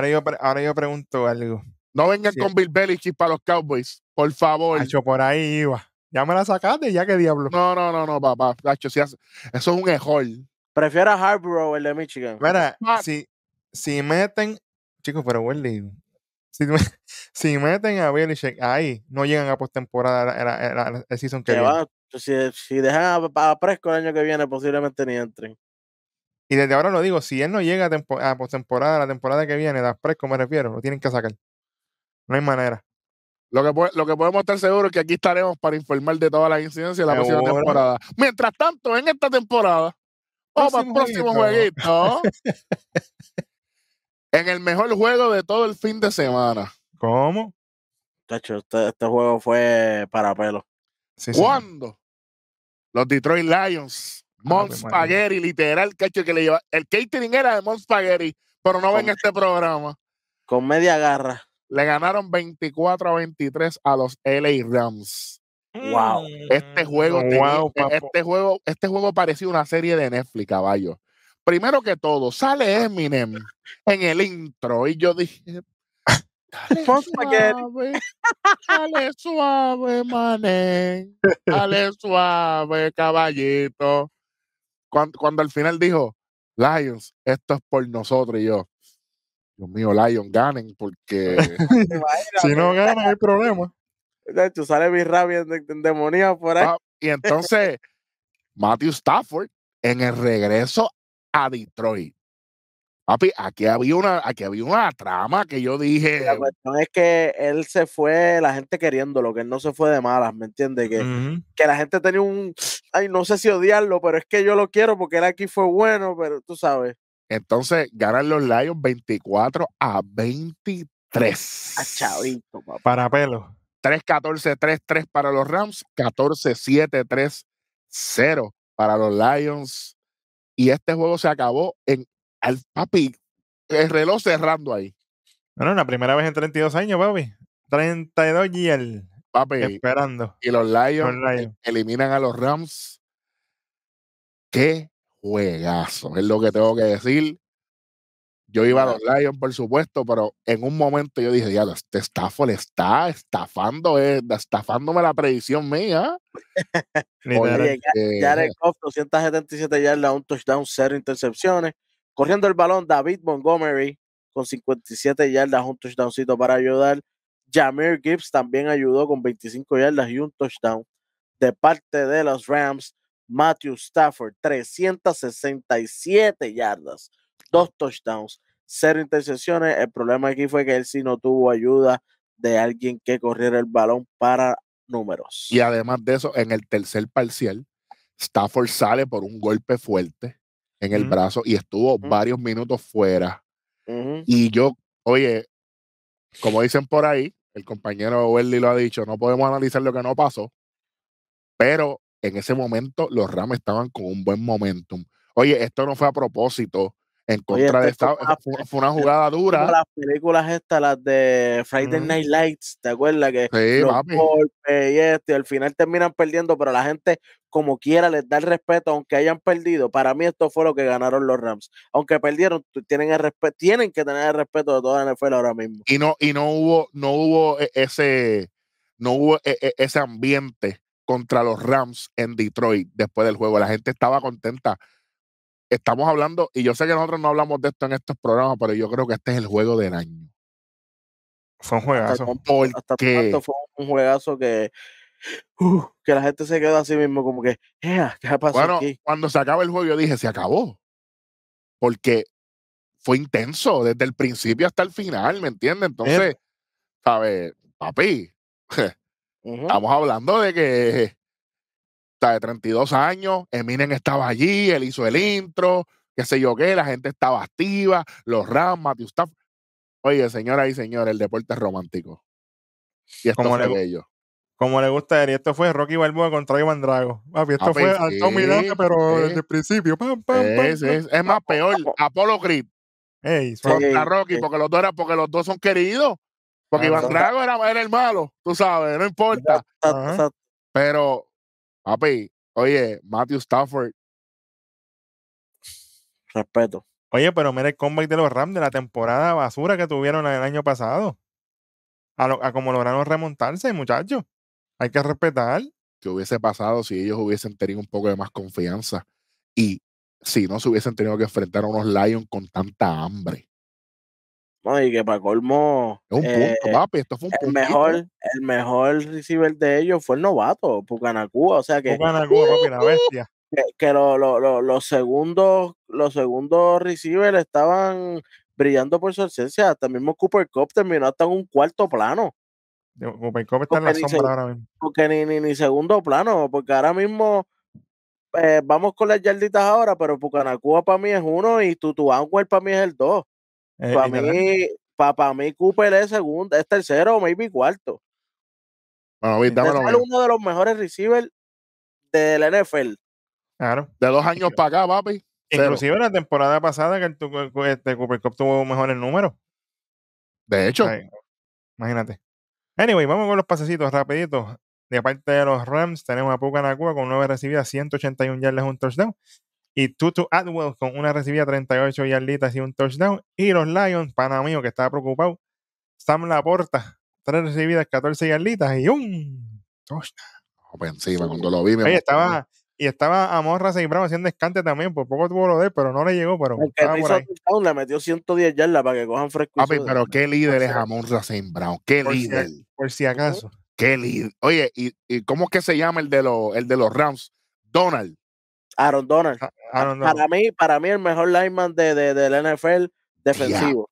Speaker 2: yo, pregunto algo. No vengan con Bill Belichick para los Cowboys, por favor. Hacho, por ahí iba. Ya me la sacaste, ya que diablo. No, no, no, no, papá. eso es un error. Prefiero a Harborough, el de Michigan. Mira, ah. si, meten. Chicos, pero buen libro. Si, meten a Belichick ahí, no llegan a postemporada el season que, pues,
Speaker 3: si, si, dejan a, Presco el año que viene, posiblemente
Speaker 1: ni entren.
Speaker 2: Y desde ahora lo digo, si él no llega a, postemporada la temporada que viene, a Presco me refiero, lo tienen que sacar. No hay manera.
Speaker 1: Lo que, lo que podemos estar seguros es que aquí estaremos para informar de todas las incidencias de la próxima temporada. Mientras tanto, en esta temporada, vamos al próximo jueguito. en el mejor juego de todo el fin de semana.
Speaker 3: ¿Cómo? Cacho, este, este, juego fue
Speaker 1: para pelo. ¿Cuándo? Los Detroit Lions. Ah, pues Mons Spaghetti, literal, cacho, que le lleva. El catering era de Mons Spaghetti, pero no ven este programa. Con media garra. Le ganaron 24 a 23 a los LA Rams. Wow. Este juego, mm. eh, este juego, este juego parecía una serie de Netflix, caballo primero que todo, sale Eminem en el intro y yo dije, dale suave, dale suave, mané, dale suave, caballito. Cuando, al final dijo, Lions, esto es por nosotros y yo. Dios mío, Lions, ganen porque si no ganan hay problema. De hecho, sale mi rabia demonía por ahí. Ah, y entonces, Matthew Stafford en el regreso a Detroit. Papi, aquí había una, aquí había una
Speaker 3: trama que yo dije. La cuestión es que él se fue, la gente queriéndolo, que él no se fue de malas, ¿me entiendes? Que, que la gente tenía un. Ay, no sé si odiarlo, pero es que yo lo quiero porque él aquí fue bueno, pero tú sabes.
Speaker 1: Entonces ganan los Lions 24 a 23. Ah, para pelo. 3-14-3-3 para los Rams, 14-7-3-0 para los Lions
Speaker 2: y este juego se acabó en al papi, el reloj cerrando ahí. Bueno, la primera vez en 32 años, papi. 32 y el papi, esperando. Y los Lions, eliminan a los Rams. Qué
Speaker 1: juegazo, es lo que tengo que decir. Yo iba a los Lions, por supuesto, pero en un momento yo dije, ya, este Stafford está estafando, eh, estafándome la predicción mía. Oye, 277
Speaker 3: eh, eh. yardas, un touchdown, cero intercepciones. Corriendo el balón, David Montgomery con 57 yardas, un touchdowncito para ayudar. Jameer Gibbs también ayudó con 25 yardas y un touchdown. De parte de los Rams, Matthew Stafford, 367 yardas, dos touchdowns, cero intercepciones. El problema aquí fue que él sí no tuvo ayuda de alguien que corriera el balón para números. Y
Speaker 1: además de eso, en el tercer parcial, Stafford sale por un golpe fuerte en el brazo y estuvo varios minutos fuera. Y yo, oye, como dicen por ahí, el compañero Welly lo ha dicho, no podemos analizar lo que no pasó, pero en ese momento los Rams estaban con un buen momentum. Oye, esto no fue a propósito en contra de esta fue, una jugada dura. las
Speaker 3: películas estas, las de Friday Night Lights, ¿te acuerdas? Que sí, los y esto, al final terminan perdiendo, pero la gente como quiera les da el respeto, aunque hayan perdido. Para mí esto fue lo que ganaron los Rams. Aunque perdieron, tienen el respeto, tienen que tener el respeto de toda la NFL ahora mismo.
Speaker 1: Y no, y no hubo, no hubo e, ese, no hubo e, e, ese ambiente contra los Rams en Detroit después del juego. La gente estaba contenta estamos hablando, y yo sé que nosotros no hablamos de esto en estos programas, pero yo creo que este es el juego del año. Son juegazos. Hasta fue un juegazo que, uh, que la gente se quedó así mismo, como que, yeah, ¿qué ha pasado? Bueno, aquí? cuando se acaba el juego, yo dije, se acabó. Porque fue intenso desde el principio hasta el final, ¿me entiendes? Entonces, ¿sabes? Papi, estamos hablando de que de 32 años, Eminem estaba allí, él hizo el intro, qué sé yo qué, la gente estaba activa, los ramas, Matthew Staff.
Speaker 2: Oye, señora y señores, el deporte es romántico. Y es como le, bello. Como le gusta a él, y esto fue Rocky Balboa contra Iván Drago. Papi, esto fue sí, alto pero desde el principio. es,
Speaker 1: más peor, Apolo Creed. contra Rocky, porque los dos porque los dos son queridos. Porque Iván Drago era, el malo, tú sabes, no importa. Pero, Papi, oye, Matthew Stafford.
Speaker 2: Respeto. Oye, pero mira el comeback de los Rams de la temporada basura que tuvieron el año pasado. A, cómo como lograron remontarse, muchachos. Hay que respetar. ¿Qué hubiese pasado si ellos hubiesen tenido un poco de más confianza? Y
Speaker 1: si no se hubiesen tenido que enfrentar a unos Lions con tanta hambre. No,
Speaker 3: y que para colmo. Eh, el mejor, el mejor receiver de ellos fue el novato, Pucanacúa O sea que. bestia. Que, los segundos, los receivers estaban brillando por su ausencia. Hasta mismo Cooper Cup terminó hasta en un cuarto plano.
Speaker 2: Cooper Cup está en la sombra ahora mismo.
Speaker 3: Porque ni, ni, ni, segundo plano, porque ahora mismo eh, vamos con las yarditas ahora, pero Pucanacua para mí es uno y Tutuanguer para mí es el dos.
Speaker 1: Eh,
Speaker 3: para, mí, Cooper es segundo, es tercero, maybe cuarto. es uno de los mejores receivers del NFL.
Speaker 2: Claro. De dos años para acá, papi. Inclusive la temporada pasada que este Cooper Cup tuvo mejores números. De hecho. imagínate. Anyway, vamos con los pasecitos rapiditos. De parte de los Rams, tenemos a Puka Nakua con nueve recibidas, 181 yardas, un touchdown. Y Tutu Atwell con una recibida 38 yarditas y un touchdown. Y los Lions, pana mío, que estaba preocupado. Sam Laporta, tres recibidas, 14 yarditas y un touchdown. cuando lo vi estaba, y estaba Amorra y haciendo escante también, por poco tuvo lo de él, pero no le llegó, pero
Speaker 3: le metió 110 yardas para que cojan fresco.
Speaker 2: pero qué líder es Amorra St.
Speaker 1: qué líder.
Speaker 2: por si acaso. Qué líder. Oye,
Speaker 1: ¿y, cómo es que se llama el de, el de los Rams? Donald. Ah, Aaron Donald. Para mí,
Speaker 3: para mí el mejor lineman de, de, del
Speaker 1: NFL defensivo.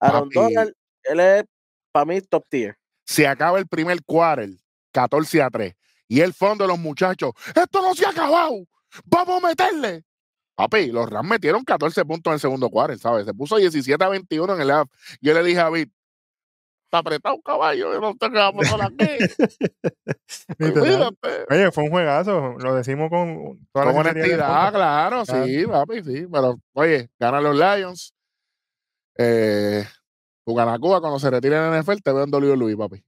Speaker 1: Aaron Donald, él es para mí top tier. Se acaba el primer quarter, 14 a 3. Y el fondo de los muchachos, esto no se ha acabado. Vamos a meterle. Papi, los Rams metieron 14 puntos en el segundo quarter, ¿sabes? Se puso 17 a 21 en el half. Yo le dije a Vic, está apretado, un caballo, y no te quedamos por aquí.
Speaker 2: Oye, fue un juegazo, lo decimos con toda la honestidad. Claro, sí, papi,
Speaker 1: sí. Pero, oye, gana los Lions. Eh, gana Cuba cuando se retire en el NFL, te veo en Dolio Luis, papi.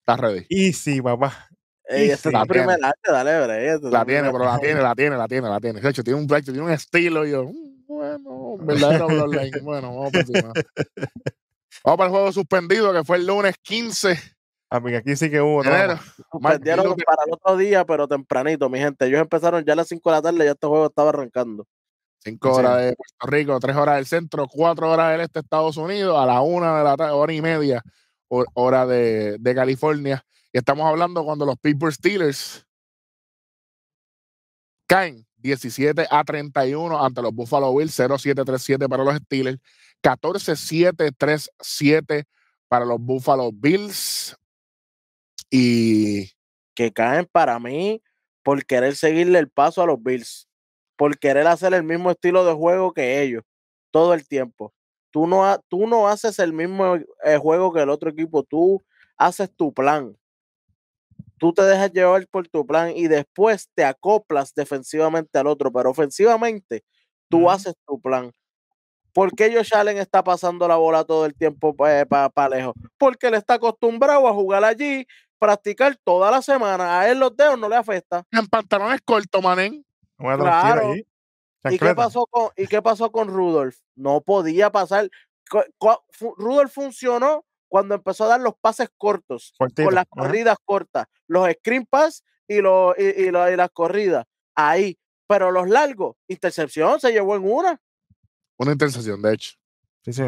Speaker 1: Estás ready. Y sí, papá. es la primera dale, La tiene, pero la tiene, la tiene, la tiene, la tiene. De hecho, tiene un tiene un estilo. Y yo, mm, bueno, verdadero Bueno, vamos a Vamos para el juego suspendido que fue el lunes 15. Ah, aquí sí que hubo. Enero. Suspendieron
Speaker 3: para el otro día, pero tempranito, mi gente. Ellos empezaron ya a las 5 de la tarde, ya este juego estaba
Speaker 1: arrancando. 5 horas de Puerto Rico, 3 horas del centro, 4 horas del este de Estados Unidos, a la 1 de la tarde, hora y media, hora de, California. Y estamos hablando cuando los Pittsburgh Steelers caen 17 a 31 ante los Buffalo Bills, 0737 para los Steelers. 14-7-3-7 para los Buffalo Bills. Y.
Speaker 3: Que caen para mí por querer seguirle el paso a los Bills. Por querer hacer el mismo estilo de juego que ellos. Todo el tiempo. Tú no, tú no haces el mismo eh, juego que el otro equipo. Tú haces tu plan. Tú te dejas llevar por tu plan y después te acoplas defensivamente al otro. Pero ofensivamente, tú haces tu plan ¿Por qué Josh Allen está pasando la bola todo el tiempo eh, para lejos? Porque él está acostumbrado a jugar allí, practicar toda la semana. A él los dedos no le afecta. En pantalones cortos, Manén.
Speaker 2: claro.
Speaker 3: ¿Y qué, pasó con, ¿Y qué pasó con Rudolf? No podía pasar. Rudolf funcionó cuando empezó a dar los pases cortos, con las corridas cortas, los screen pass y, y las corridas. Ahí. Pero los largos, intercepción, se llevó en una.
Speaker 1: Una intensación de hecho.
Speaker 2: Sí, sí.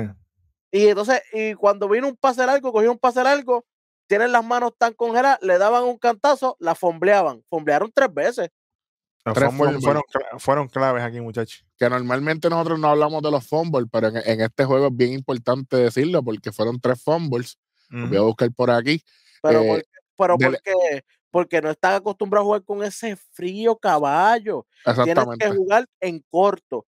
Speaker 3: Y entonces, y cuando vino un pase largo, cogió un pase largo, tienen las manos tan congeladas, le daban un cantazo, la fombleaban. Fomblearon tres veces.
Speaker 2: fueron, claves
Speaker 1: aquí, muchachos. Que normalmente nosotros no hablamos de los fumbles, pero en, este juego es bien importante decirlo porque fueron tres fumbles. voy a buscar por aquí. Pero, eh, porque,
Speaker 3: porque, porque, no están acostumbrados a jugar con ese frío caballo. Tienes que jugar en corto.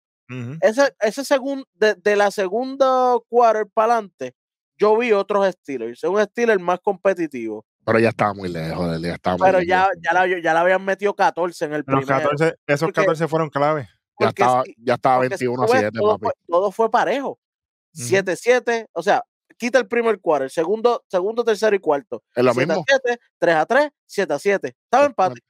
Speaker 3: Ese, segundo, de, la segunda quarter para adelante, yo vi otros Steelers. Un Steelers más competitivo.
Speaker 1: Pero ya estaba muy lejos, ya
Speaker 2: estaba Pero ya, lejos.
Speaker 3: Ya, la, ya la habían metido 14 en el Los esos
Speaker 2: 14 fueron clave. Ya estaba, 21 a 7,
Speaker 3: todo, fue parejo. 7-7, o sea, quita el primer quarter, segundo, segundo, tercero y cuarto. Es lo 7 mismo. 7, 3 a 3, 7 a 7. Estaba pues, empate.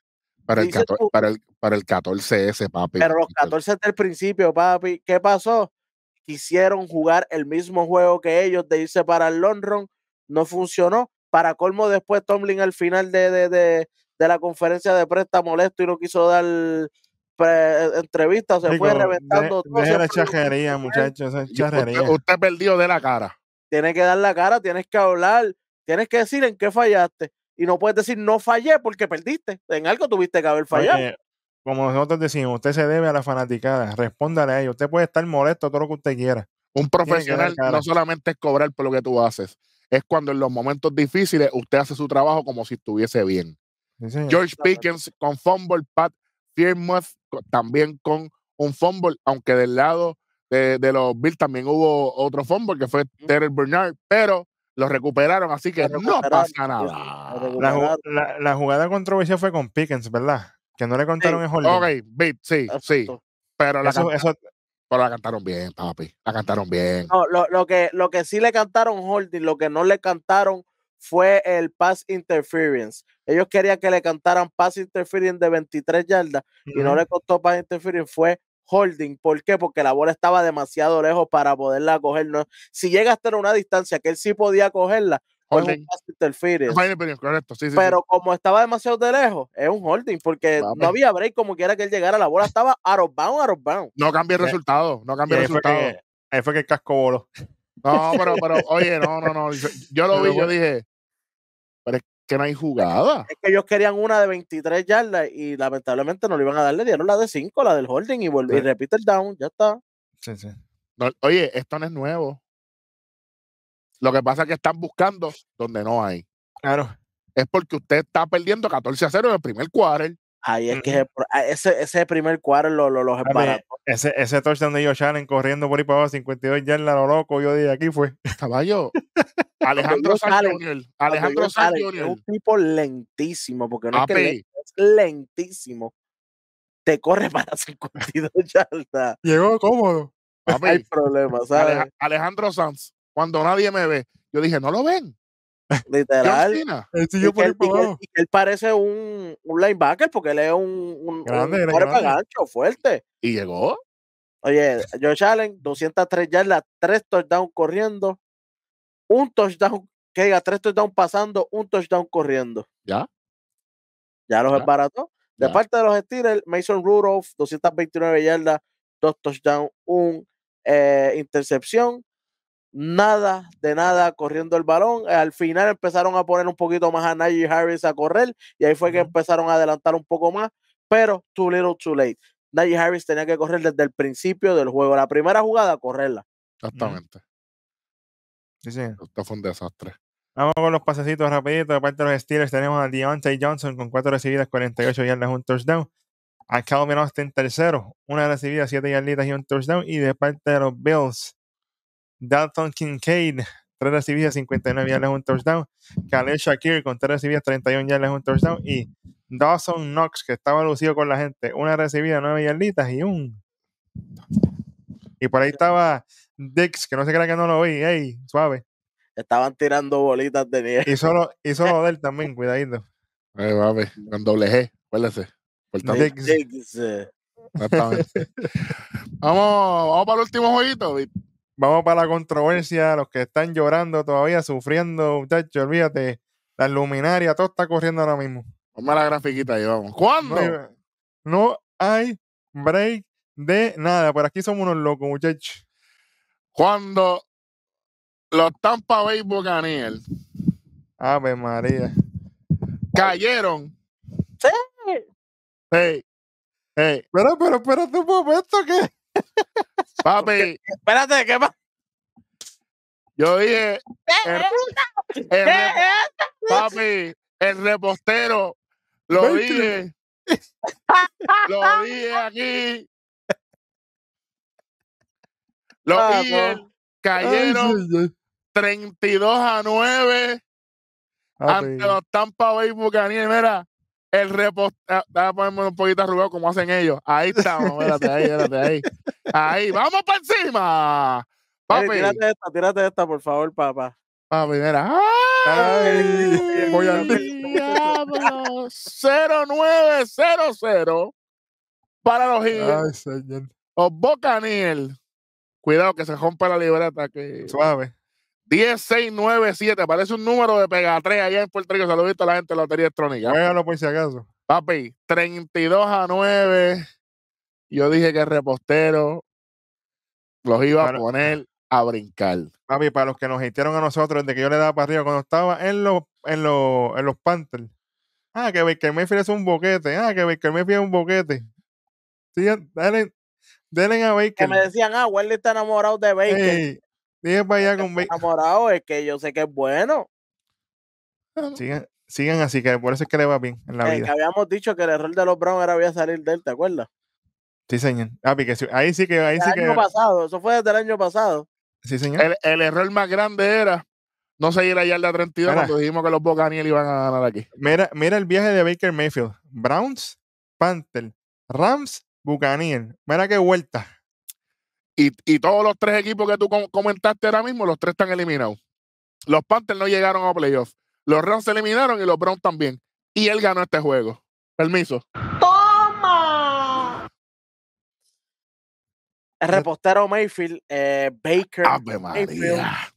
Speaker 3: Para el, 14, para, el,
Speaker 1: para el 14 papi. Pero los
Speaker 3: 14 del principio, papi. ¿Qué pasó? Quisieron jugar el mismo juego que ellos de irse para el long No funcionó. Para colmo, después Tomlin al final de, de, la conferencia de prensa molesto y no quiso dar pues, e, entrevista. Se fue reventando todo. la
Speaker 2: chajería, muchachos. Usted, usted perdió de la cara.
Speaker 3: Tienes que dar la cara, tienes que hablar, tienes que decir en qué fallaste. Y no puedes decir no fallé porque perdiste. En algo tuviste que haber fallado.
Speaker 2: como nosotros decimos, usted se debe a la fanaticada. Respóndale a ellos. Usted puede estar molesto todo lo que usted quiera. Un profesional no
Speaker 1: solamente es cobrar por lo que tú haces, es cuando en los momentos difíciles usted hace su trabajo como si estuviese bien. George Pickens con fumble, Pat más también con un fumble, aunque del lado de, los Bills también hubo otro fumble que fue Terrell Bernard, pero lo recuperaron, así que no pasa nada. La,
Speaker 2: la, la, jugada controversia fue con Pickens, ¿verdad? Que no le contaron el en Ok, sí,
Speaker 1: sí. Pero la, cantaron bien, papi.
Speaker 2: La cantaron bien.
Speaker 1: lo, lo, que, lo que sí le
Speaker 3: cantaron Holding, lo que no le cantaron fue el pass interference. Ellos querían que le cantaran pass interference de 23 yardas y no le costó pass interference. Fue holding. ¿Por qué? Porque la bola estaba demasiado lejos para poderla coger. Si llega hasta una distancia que él sí podía cogerla, pues holding. No
Speaker 1: correcto. Sí, Pero
Speaker 3: como estaba demasiado de lejos, es un holding, porque no había break como quiera que él llegara. La bola estaba out of bound, out of
Speaker 1: bound. No cambia el eh, resultado,
Speaker 2: no cambia el resultado. ahí fue que el casco voló. No, pero, pero,
Speaker 1: oye, no, no, no. Yo, lo vi, yo dije, que no hay jugada. Es que ellos
Speaker 3: querían una de 23 yardas y lamentablemente no le iban a darle, dieron la de 5, la del holding y, volví, y
Speaker 1: repite el down, ya está. oye, esto no es nuevo. Lo que pasa es que están buscando donde no hay. Claro. Es porque usted está perdiendo 14 a 0 en el primer quarter. Ahí es
Speaker 2: que
Speaker 3: ah, ese, ese primer cuadro
Speaker 1: lo,
Speaker 2: Ese, ese touchdown de Josh corriendo por ahí para 52 yardas, lo loco, yo dije, aquí fue. Caballo.
Speaker 3: Alejandro Sanz Alejandro Sanz un tipo lentísimo, porque no es lentísimo. Te corre para 52 yardas.
Speaker 1: Llegó cómodo.
Speaker 3: Hay problemas, ¿sabes?
Speaker 1: Alejandro Sanz, cuando nadie me ve, yo dije, no lo ven.
Speaker 3: Literal. él, parece un, un linebacker porque él es un, un, grande, gancho fuerte. Y llegó. Oye, Josh Allen, 203 yardas, 3 touchdowns corriendo, un touchdown, que diga, 3 touchdowns pasando, un touchdown corriendo. Ya. Ya los embarazó. De parte de los Steelers, Mason Rudolph, 229 yardas, 2 touchdowns, un eh, intercepción nada de nada corriendo el balón. Eh, al final empezaron a poner un poquito más a Najee Harris a correr y ahí fue que empezaron a adelantar un poco más, pero too little too late. Najee Harris tenía que correr desde el principio del juego. La primera jugada, correrla.
Speaker 1: Exactamente.
Speaker 2: Esto fue un desastre. Vamos con los pasecitos de parte de los Steelers, tenemos a Deontay Johnson con cuatro recibidas, 48 yardas, un touchdown. A Calvin en tercero, una recibida, 7 yarditas y un touchdown. Y de parte de los Bills, Dalton Kincaid, 3 recibidas, 59 yardas, un touchdown. Khaled Shakir con 3 recibidas, 31 yardas, un touchdown. Y Dawson Knox, que estaba lucido con la gente, una recibida, 9 yarditas y un. Y por ahí estaba Dix, que no se crea que no lo vi, ey, suave.
Speaker 3: Estaban tirando bolitas de nieve.
Speaker 2: Y solo, y solo él también, cuidadito. Eh, Ay,
Speaker 1: vale, con doble G, acuérdese. Dix.
Speaker 2: Dix. Eh.
Speaker 1: vamos,
Speaker 2: vamos para el último jueguito, vamos para la controversia, los que están llorando todavía, sufriendo, muchachos, olvídate, La luminaria, todo está corriendo ahora mismo.
Speaker 1: Vamos la grafiquita ahí, vamos. ¿Cuándo?
Speaker 2: No, hay break de nada, por aquí somos unos locos, muchachos. Cuando los Tampa Bay A Ave María. Cayeron. Sí. Hey. Hey. Pero, pero,
Speaker 1: pero un momento que Papi. Espérate, ¿qué pasa? Yo dije. El, el, papi, el repostero. Lo dije. Lo dije aquí. lo vi cayeron 32 a 9 ante los Tampa Bay Buccaneers. Mira, el repostaje. Ah, vamos ponerme un poquito arrugado como hacen ellos. Ahí estamos, espérate, ahí, espérate, ahí. Ahí, vamos para encima. Papi. tírate
Speaker 3: esta, tírate esta, por favor,
Speaker 1: papá. Papi, mira. ¡Ay! Voy diablo. 0900 para los Ay, señor. O Bocaniel. Cuidado que se rompa la libreta. Que... Suave. 10697, parece un número de pega allá en Puerto Rico. Saludito a la gente de la Lotería Electrónica. por si acaso. Papi, 32 a 9. Yo dije que el
Speaker 2: repostero
Speaker 1: los iba a poner a brincar.
Speaker 2: Papi, para los que nos hicieron a nosotros, desde que yo le daba para arriba cuando estaba en los, en los, en los Panthers. Ah, que Baker Mayfield es un boquete. Ah, que Baker Mayfield es un boquete. Sí, a Baker. Que me decían, ah,
Speaker 3: Wally está enamorado de Baker.
Speaker 2: Dije para allá este con enamorado,
Speaker 3: es que yo sé que es bueno.
Speaker 2: Sigan, sigan así, que por eso es que le va bien en la eh, vida.
Speaker 3: habíamos dicho que el error de los Browns era voy a salir de él, ¿te acuerdas?
Speaker 2: Sí, señor. Ah, porque ahí sí que. Ahí
Speaker 3: pasado, eso fue desde el año pasado.
Speaker 2: Sí, señor.
Speaker 1: El,
Speaker 3: el error más grande
Speaker 2: era no seguir allá la 32 cuando dijimos que los Bucaniel iban a ganar aquí. Mira, mira el viaje de Baker Mayfield. Browns, Panther, Rams, Bucaniel, Mira qué vuelta.
Speaker 1: Y, todos los tres equipos que tú comentaste ahora mismo, los tres están eliminados. Los Panthers no llegaron a playoffs. Los Rams se eliminaron y los Browns también. Y él ganó este juego. Permiso.
Speaker 2: ¡Toma!
Speaker 3: El repostero Mayfield, eh, Baker. Ave María!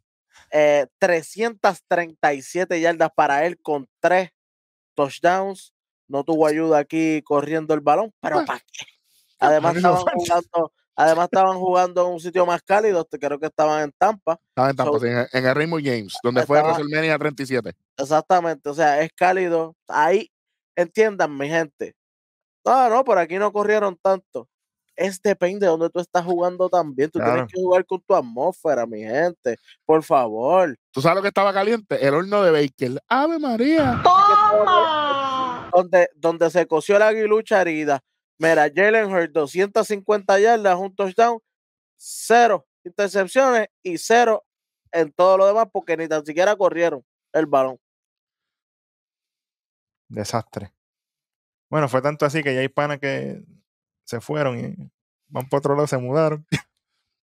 Speaker 3: 337 eh, yardas para él con tres touchdowns. No tuvo ayuda aquí corriendo el balón, pero ah. ¿para qué? Ah, Además, estaban jugando, Además, estaban jugando en un sitio más cálido, este, creo que estaban en Tampa. Estaban en Tampa,
Speaker 1: en, el Raymond James, donde fue WrestleMania 37.
Speaker 3: Exactamente, o sea, es cálido. Ahí, entiendan, mi gente. No, no, por aquí no corrieron tanto. Es depende de donde tú estás jugando también. Tú tienes que jugar con tu atmósfera, mi gente. Por favor. ¿Tú sabes lo que estaba caliente? El horno de Baker.
Speaker 1: ¡Ave María! ¡Toma!
Speaker 3: Donde, donde se coció la aguilucha herida Mira, Jalen Hurts, 250 yardas, un touchdown, cero intercepciones y cero en todo lo demás porque ni tan siquiera corrieron el balón.
Speaker 2: Desastre. Bueno, fue tanto así que ya hay panas que se fueron y van por otro lado, se mudaron.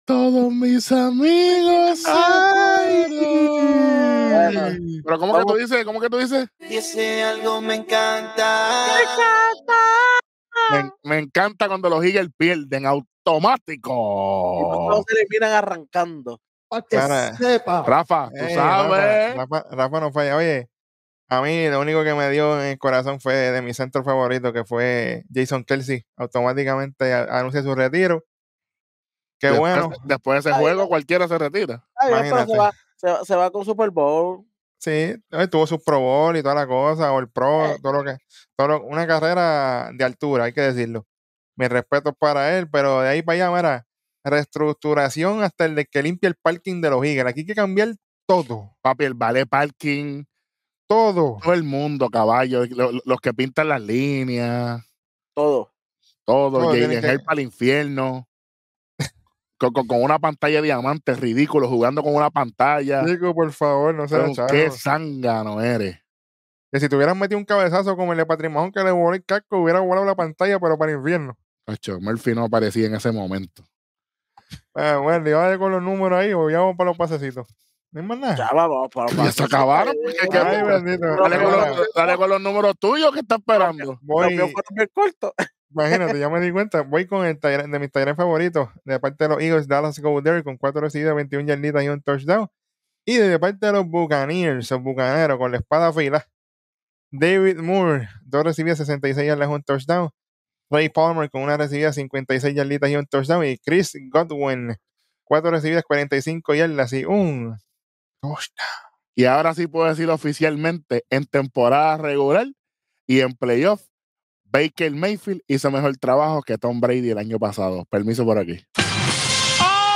Speaker 1: Todos mis amigos. pero ¿cómo, que tú dices? ¿Cómo que tú dices? Dice algo me encanta. Me encanta me, encanta cuando los Eagles pierden
Speaker 2: automático.
Speaker 3: No se eliminan arrancando. Para que
Speaker 2: sepa. Rafa, tú sabes. Rafa, no falla. Oye, a mí lo único que me dio en el corazón fue de mi centro favorito, que fue Jason Kelsey. Automáticamente anuncia su retiro. Qué bueno. Después de ese juego, cualquiera se retira.
Speaker 3: se, va, con Super Bowl.
Speaker 2: Sí, tuvo su Pro Bowl y toda la cosa, o el Pro, eh. todo lo que. Todo una carrera de altura, hay que decirlo. Mi respeto para él, pero de ahí para allá, mira, reestructuración hasta el de que limpia el parking de los Eagles. Aquí hay que cambiar todo. Papi, el ballet, parking. Todo. Todo el mundo, caballo. los
Speaker 1: que pintan las líneas. Todo. Todo. todo para el infierno con, con, una pantalla de diamante, ridículo, jugando con una pantalla. Chico,
Speaker 2: por favor, no se Qué no eres. Que si te hubieran metido un cabezazo como el de Patrimón que le voló el casco, hubiera volado la pantalla, pero para el infierno. Ocho, Murphy no aparecía en ese momento. Ah, bueno, bueno, yo con los números ahí, o ya vamos para los pasecitos. No
Speaker 1: hay Ya vamos para los pasecitos. Ya se acabaron. Dale, con los, números tuyos que está esperando. Voy, los
Speaker 2: Imagínate, ya me di cuenta. Voy con el de mis talleres favoritos, de parte de los Eagles, Dallas Go con 4 recibidas, 21 yarditas y un touchdown. Y de parte de los Buccaneers, los Bucaneros, con la espada fila, David Moore, dos recibidas, 66 yardas y un touchdown. Ray Palmer con una recibida, 56 yarditas y un touchdown. Y Chris Godwin, cuatro recibidas, 45 yardas y un touchdown. Y ahora sí puedo decir oficialmente, en temporada regular y en
Speaker 1: playoff, Baker Mayfield hizo mejor trabajo que Tom Brady el año pasado. Permiso por aquí. ¡Ay,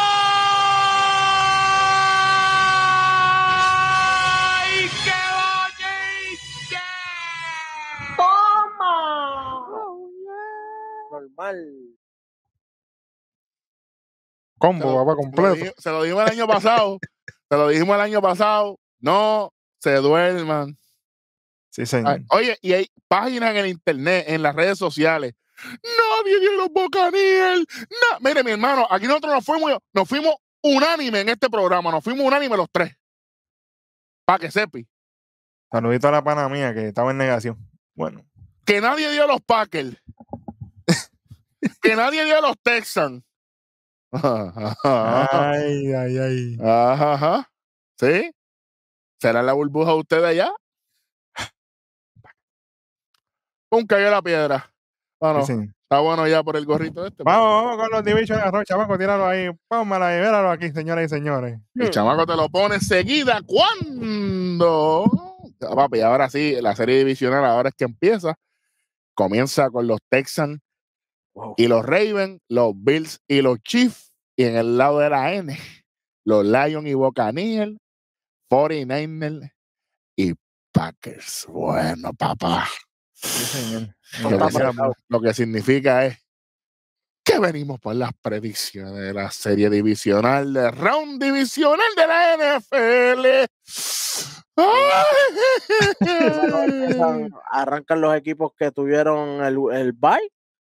Speaker 3: ¡Toma! Normal.
Speaker 2: Combo, va papá, completo.
Speaker 1: Se lo dijimos el año pasado. se lo dijimos el año pasado. No se duerman. Sí, ah, señor. Oye, y hay páginas en el internet, en las redes sociales. Nadie dio los Bocaniel. No. Mire, mi hermano, aquí nosotros nos fuimos, nos fuimos unánime en este programa. Nos fuimos unánime los tres. Para que
Speaker 2: Saludito a la pana mía que estaba en negación. Bueno.
Speaker 1: Que nadie dio los Packers. que nadie dio los Texans. ay, ay, ay. Ajá, ajá. ¿Sí? ¿Será la burbuja usted allá? Un cayó la piedra. Bueno, está bueno ya por el gorrito este. Vamos, vamos con los divisiones de arroz, chamaco,
Speaker 2: tíralo ahí. Póngala ahí, véralo aquí, señores y señores. El chamaco te
Speaker 1: lo pone enseguida. ¿Cuándo? y ahora sí, la serie divisional ahora es que empieza. Comienza con los Texans y los Ravens, los Bills y los Chiefs. Y en el lado de la N, los Lions y Bocaniel, 49ers y Packers. Bueno, papá. Lo, que, significa es que venimos por las predicciones de la serie divisional, de round divisional de la NFL. Arrancan los
Speaker 3: equipos que tuvieron el, el bye.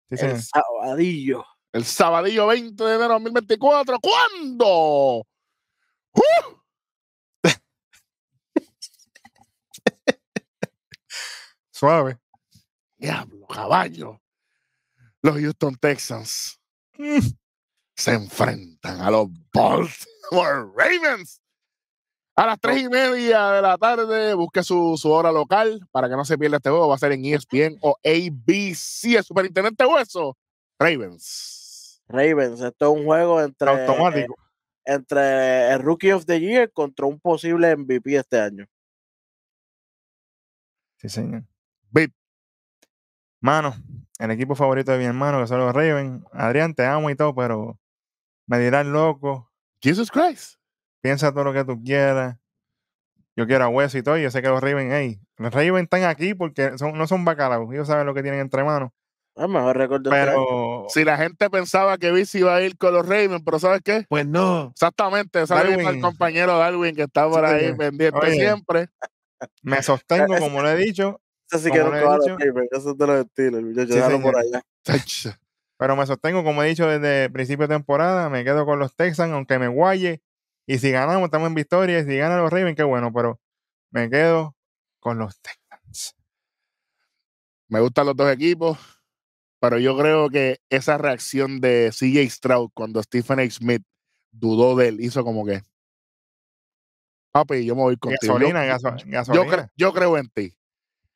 Speaker 3: el sabadillo. El sabadillo
Speaker 1: 20 de enero de 2024. ¿Cuándo? ¡Uh! Suave. Diablo, caballo. Los Houston Texans mm, se enfrentan a los Baltimore Ravens. A las tres y media de la tarde, busque su, hora local para que no se pierda este juego. Va a ser en ESPN o ABC. El superintendente Hueso, Ravens. Ravens,
Speaker 3: esto es un juego entre, Automático. Eh, entre el Rookie of the Year contra un posible MVP este año.
Speaker 2: Sí, señor. Mano, el equipo favorito de mi hermano, que son los Raven. Adrián, te amo y todo, pero me dirán loco. Jesus Christ. Piensa todo lo que tú quieras. Yo quiero a Wes y todo. yo sé que los Raven, hey, los Raven están aquí porque no son bacalaos. Ellos saben lo que tienen entre manos.
Speaker 1: A ah, mejor recuerdo pero si la
Speaker 2: gente pensaba que Vici iba
Speaker 1: a ir con los Raven, pero ¿sabes qué? Pues no. Exactamente, saludos al compañero Darwin que está por ahí pendiente siempre.
Speaker 2: Me sostengo, como le he dicho, eso es
Speaker 3: de los allá.
Speaker 2: Pero me sostengo, como he dicho desde principio de temporada, me quedo con los Texans, aunque me guaye. Y si ganamos, estamos en victoria. Y si ganan los Ravens, qué bueno, pero me quedo con los Texans.
Speaker 1: Me gustan los dos equipos, pero yo creo que esa reacción de CJ Stroud cuando Stephen A. Smith dudó de él, hizo como que. Papi, yo me voy contigo. Gasolina,
Speaker 2: gasolina.
Speaker 1: yo creo en ti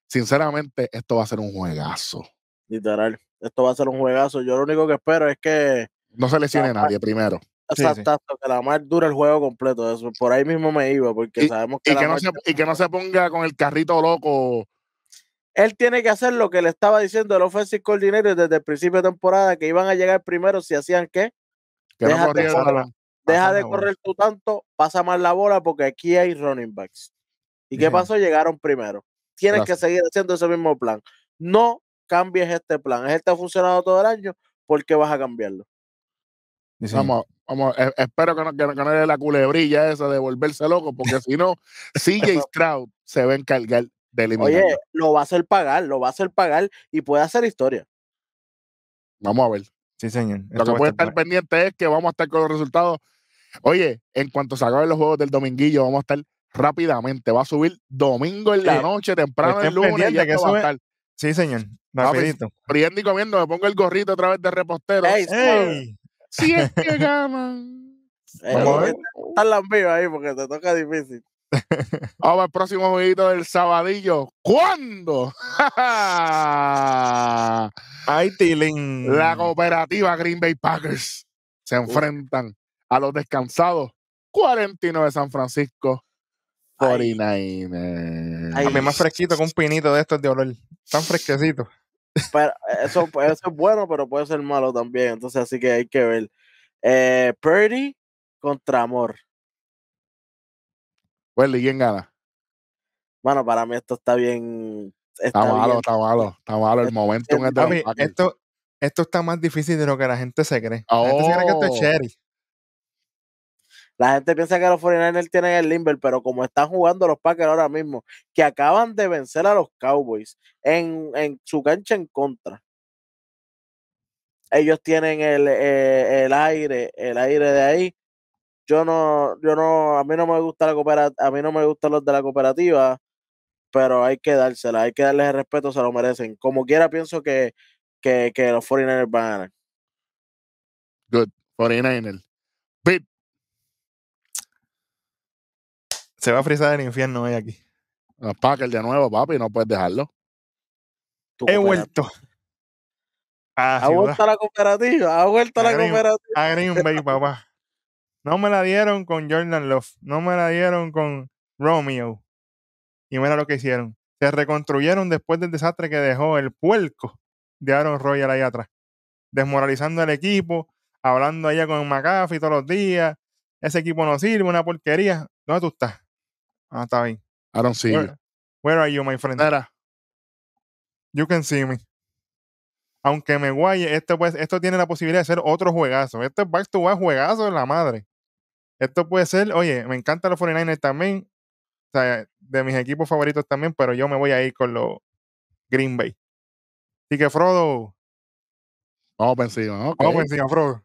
Speaker 1: sinceramente, esto va a ser un juegazo.
Speaker 3: Literal, esto va a ser un juegazo. Yo lo único que espero es que.
Speaker 1: No se lesione nadie primero. Exacto,
Speaker 3: que la mar dure el juego completo. por ahí mismo me iba, porque sabemos que. Y, que no se, ponga con el carrito loco él tiene que hacer lo que le estaba diciendo el offensive coordinator desde el principio de temporada, que iban a llegar primero si hacían qué. Que deja, de, correr, tu tanto, pasa más la bola porque aquí hay running backs. ¿Y qué pasó? Llegaron primero. Tienes que seguir haciendo ese mismo plan. No cambies este plan. Este ha funcionado todo el año, ¿por qué vas a cambiarlo?
Speaker 1: Vamos, e, espero que no, que, le dé la culebrilla esa de volverse loco, porque si no, CJ Stroud se va a encargar de eliminarlo. Oye, lo va a hacer pagar, lo va a hacer pagar y puede hacer historia. Vamos a ver. Sí, señor. Lo que puede estar, estar pendiente es que vamos a estar con los resultados. Oye, en cuanto se acaben los juegos del dominguillo, vamos a estar rápidamente. Va a subir domingo en la noche, temprano el lunes. Sí,
Speaker 2: señor. Rapidito.
Speaker 1: y comiendo, me pongo el gorrito a través de repostero. Ey,
Speaker 2: Si es que ganan.
Speaker 1: Eh, eh, están las ahí porque te toca difícil. Vamos al próximo jueguito del sabadillo. ¿Cuándo? Ay, Tilling. La cooperativa Green Bay Packers se enfrentan a los descansados 49 de San Francisco 49ers. a mí más
Speaker 2: fresquito que un pinito de estos de olor. Tan fresquecito.
Speaker 3: Pero eso, eso es bueno, pero puede ser malo también. Entonces, así que hay que ver. Eh, Purdy contra Amor.
Speaker 1: ¿y ¿quién gana?
Speaker 3: Bueno, para mí esto está bien. Está, malo, está malo,
Speaker 2: está malo. El momento este esto, esto está más difícil de lo que la gente se cree. La gente se cree que esto es oh. cherry.
Speaker 3: La gente piensa que los 49ers tienen el limber, pero como están jugando los Packers ahora mismo, que acaban de vencer a los Cowboys en, en su cancha en contra. Ellos tienen el, eh, aire, el aire de ahí. Yo no, yo no, a mí no me gusta la cooperativa, a mí no me gustan los de la cooperativa, pero hay que dársela, hay que darles el respeto, se lo merecen. Como quiera pienso que, que, que los 49ers van a ganar.
Speaker 1: Good, 49ers. Se va
Speaker 2: a frisar el infierno hoy aquí. Los ah, el de nuevo, papi, no puedes dejarlo. He vuelto. Ah, ha vuelto a la
Speaker 3: cooperativa, ha vuelto
Speaker 2: a la cooperativa. A Green Bay, papá. No me la dieron con Jordan Love, no me la dieron con Romeo. Y mira lo que hicieron. Se reconstruyeron después del desastre que dejó el puerco de Aaron Royal ahí atrás. Desmoralizando al equipo, hablando allá con McAfee todos los días. Ese equipo no sirve, una porquería. ¿Dónde tú estás? Ah, está bien.
Speaker 1: I don't see you.
Speaker 2: Where are you, my friend? You can see me. Aunque me guaye, pues, esto tiene la posibilidad de ser otro juegazo. Este es back to back juegazo de la madre. Esto puede ser, oye, me encantan los 49ers también. O sea, de mis equipos favoritos también, pero yo me voy a ir con los Green Bay. Así que, Frodo.
Speaker 1: Vamos pensé Vamos Frodo.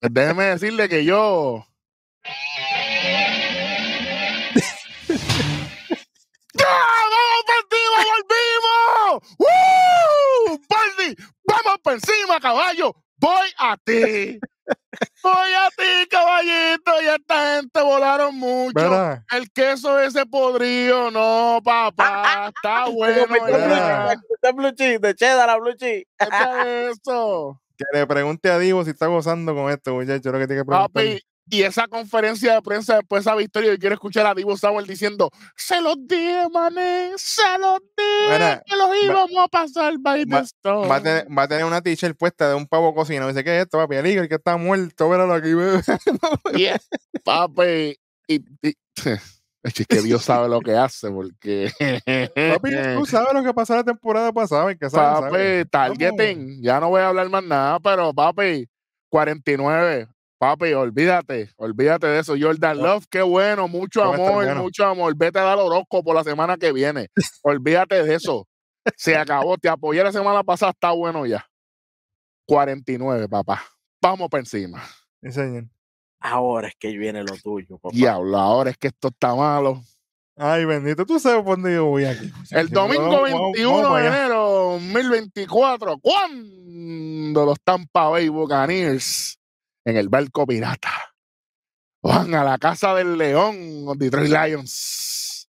Speaker 1: Pues déjeme decirle que yo. ¡Ganamos encima! ¡Volvimos! ¡Uh! ¡Baldi! ¡Vamos por encima, caballo! ¡Voy a ti! Voy a ti, caballito, y esta gente volaron mucho. El queso ese podrido, no, papá, está bueno. Esta blue cheese, de cheddar la blue cheese. ¿Qué es eso?
Speaker 2: Que le pregunte a Divo si está gozando con esto, muchacho, lo que tiene que preguntar.
Speaker 1: Y esa conferencia de prensa después de esa victoria, yo quiero escuchar a Divo Samuel diciendo: Se los dije, mané, se los
Speaker 2: dije, se que los íbamos
Speaker 1: a pasar by va,
Speaker 2: a tener, una t-shirt puesta de un pavo cocinado. Dice: ¿Qué es esto, papi? El que está muerto, véralo aquí, bebé. papi. Y,
Speaker 1: es que Dios sabe lo que hace, porque. Papi, tú
Speaker 2: sabes lo que pasó la temporada pasada. papi,
Speaker 1: targeting. Ya no voy a hablar más nada, pero papi, 49. Papi, olvídate, olvídate de eso. Jordan Love, qué bueno, mucho amor, mucho amor. Vete a dar por la semana que viene. olvídate de eso. Se acabó, te apoyé la semana pasada, está bueno ya. 49, papá. Vamos por encima. Enseñen. Ahora es que viene lo tuyo, papá. Diablo, ahora es que esto está malo. Ay, bendito, tú sabes por voy aquí. El domingo 21 de enero 2024, cuando los Tampa Bay Buccaneers en el barco pirata. Van a la casa del león, o Detroit Lions.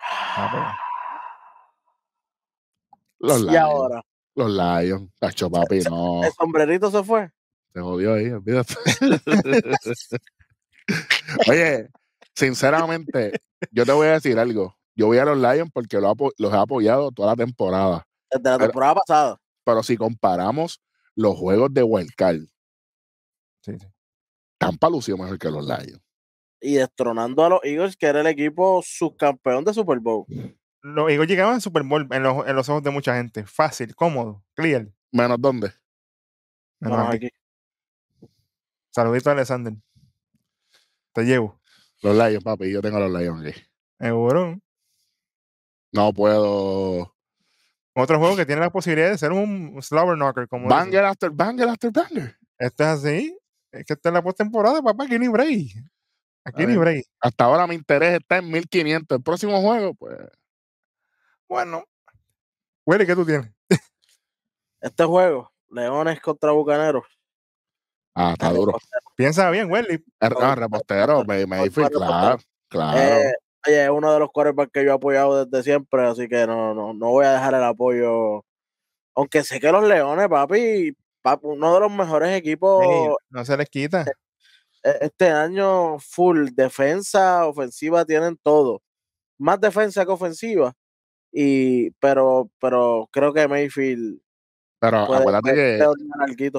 Speaker 1: Ah, los Y ahora. Los Lions. papi, El sombrerito se fue. Se jodió ahí, olvídate. Oye, sinceramente, yo te voy a decir algo. Yo voy a los Lions porque los, he apoyado toda la temporada. Desde la temporada pasada. Pero si comparamos los juegos de Wildcard. Sí, sí. Tampa lució mejor que los Lions.
Speaker 3: Y destronando a los Eagles, que era el equipo subcampeón de Super Bowl.
Speaker 2: Los Eagles llegaban al Super Bowl en los, en los, ojos de mucha gente. Fácil, cómodo, clear. ¿Menos dónde? Menos aquí. Saludito a Alexander. Te llevo. Los Lions, papi. Yo tengo a los Lions aquí. No puedo otro juego que tiene la posibilidad de ser un slobber knocker. Como banger after banger after banger. Este es así. Es que está es la postemporada, papá. Aquí ni break. Aquí ni
Speaker 1: Hasta ahora mi interés está en 1500. El próximo juego, pues. Bueno.
Speaker 2: Willy, ¿qué tú tienes?
Speaker 1: este juego,
Speaker 3: Leones contra Bucaneros.
Speaker 2: Ah, está duro. Piensa bien, Welly. Ah,
Speaker 1: repostero, me claro. claro. Eh,
Speaker 3: es uno de los quarterbacks que yo he apoyado desde siempre, así que no, no, no voy a dejar el apoyo. Aunque sé que los Leones, papi, uno de los mejores equipos. no se les quita. E, e, este, año, full defensa, ofensiva, tienen todo. Más defensa que ofensiva. Y, pero, pero creo que Mayfield.
Speaker 1: Pero acuérdate
Speaker 2: que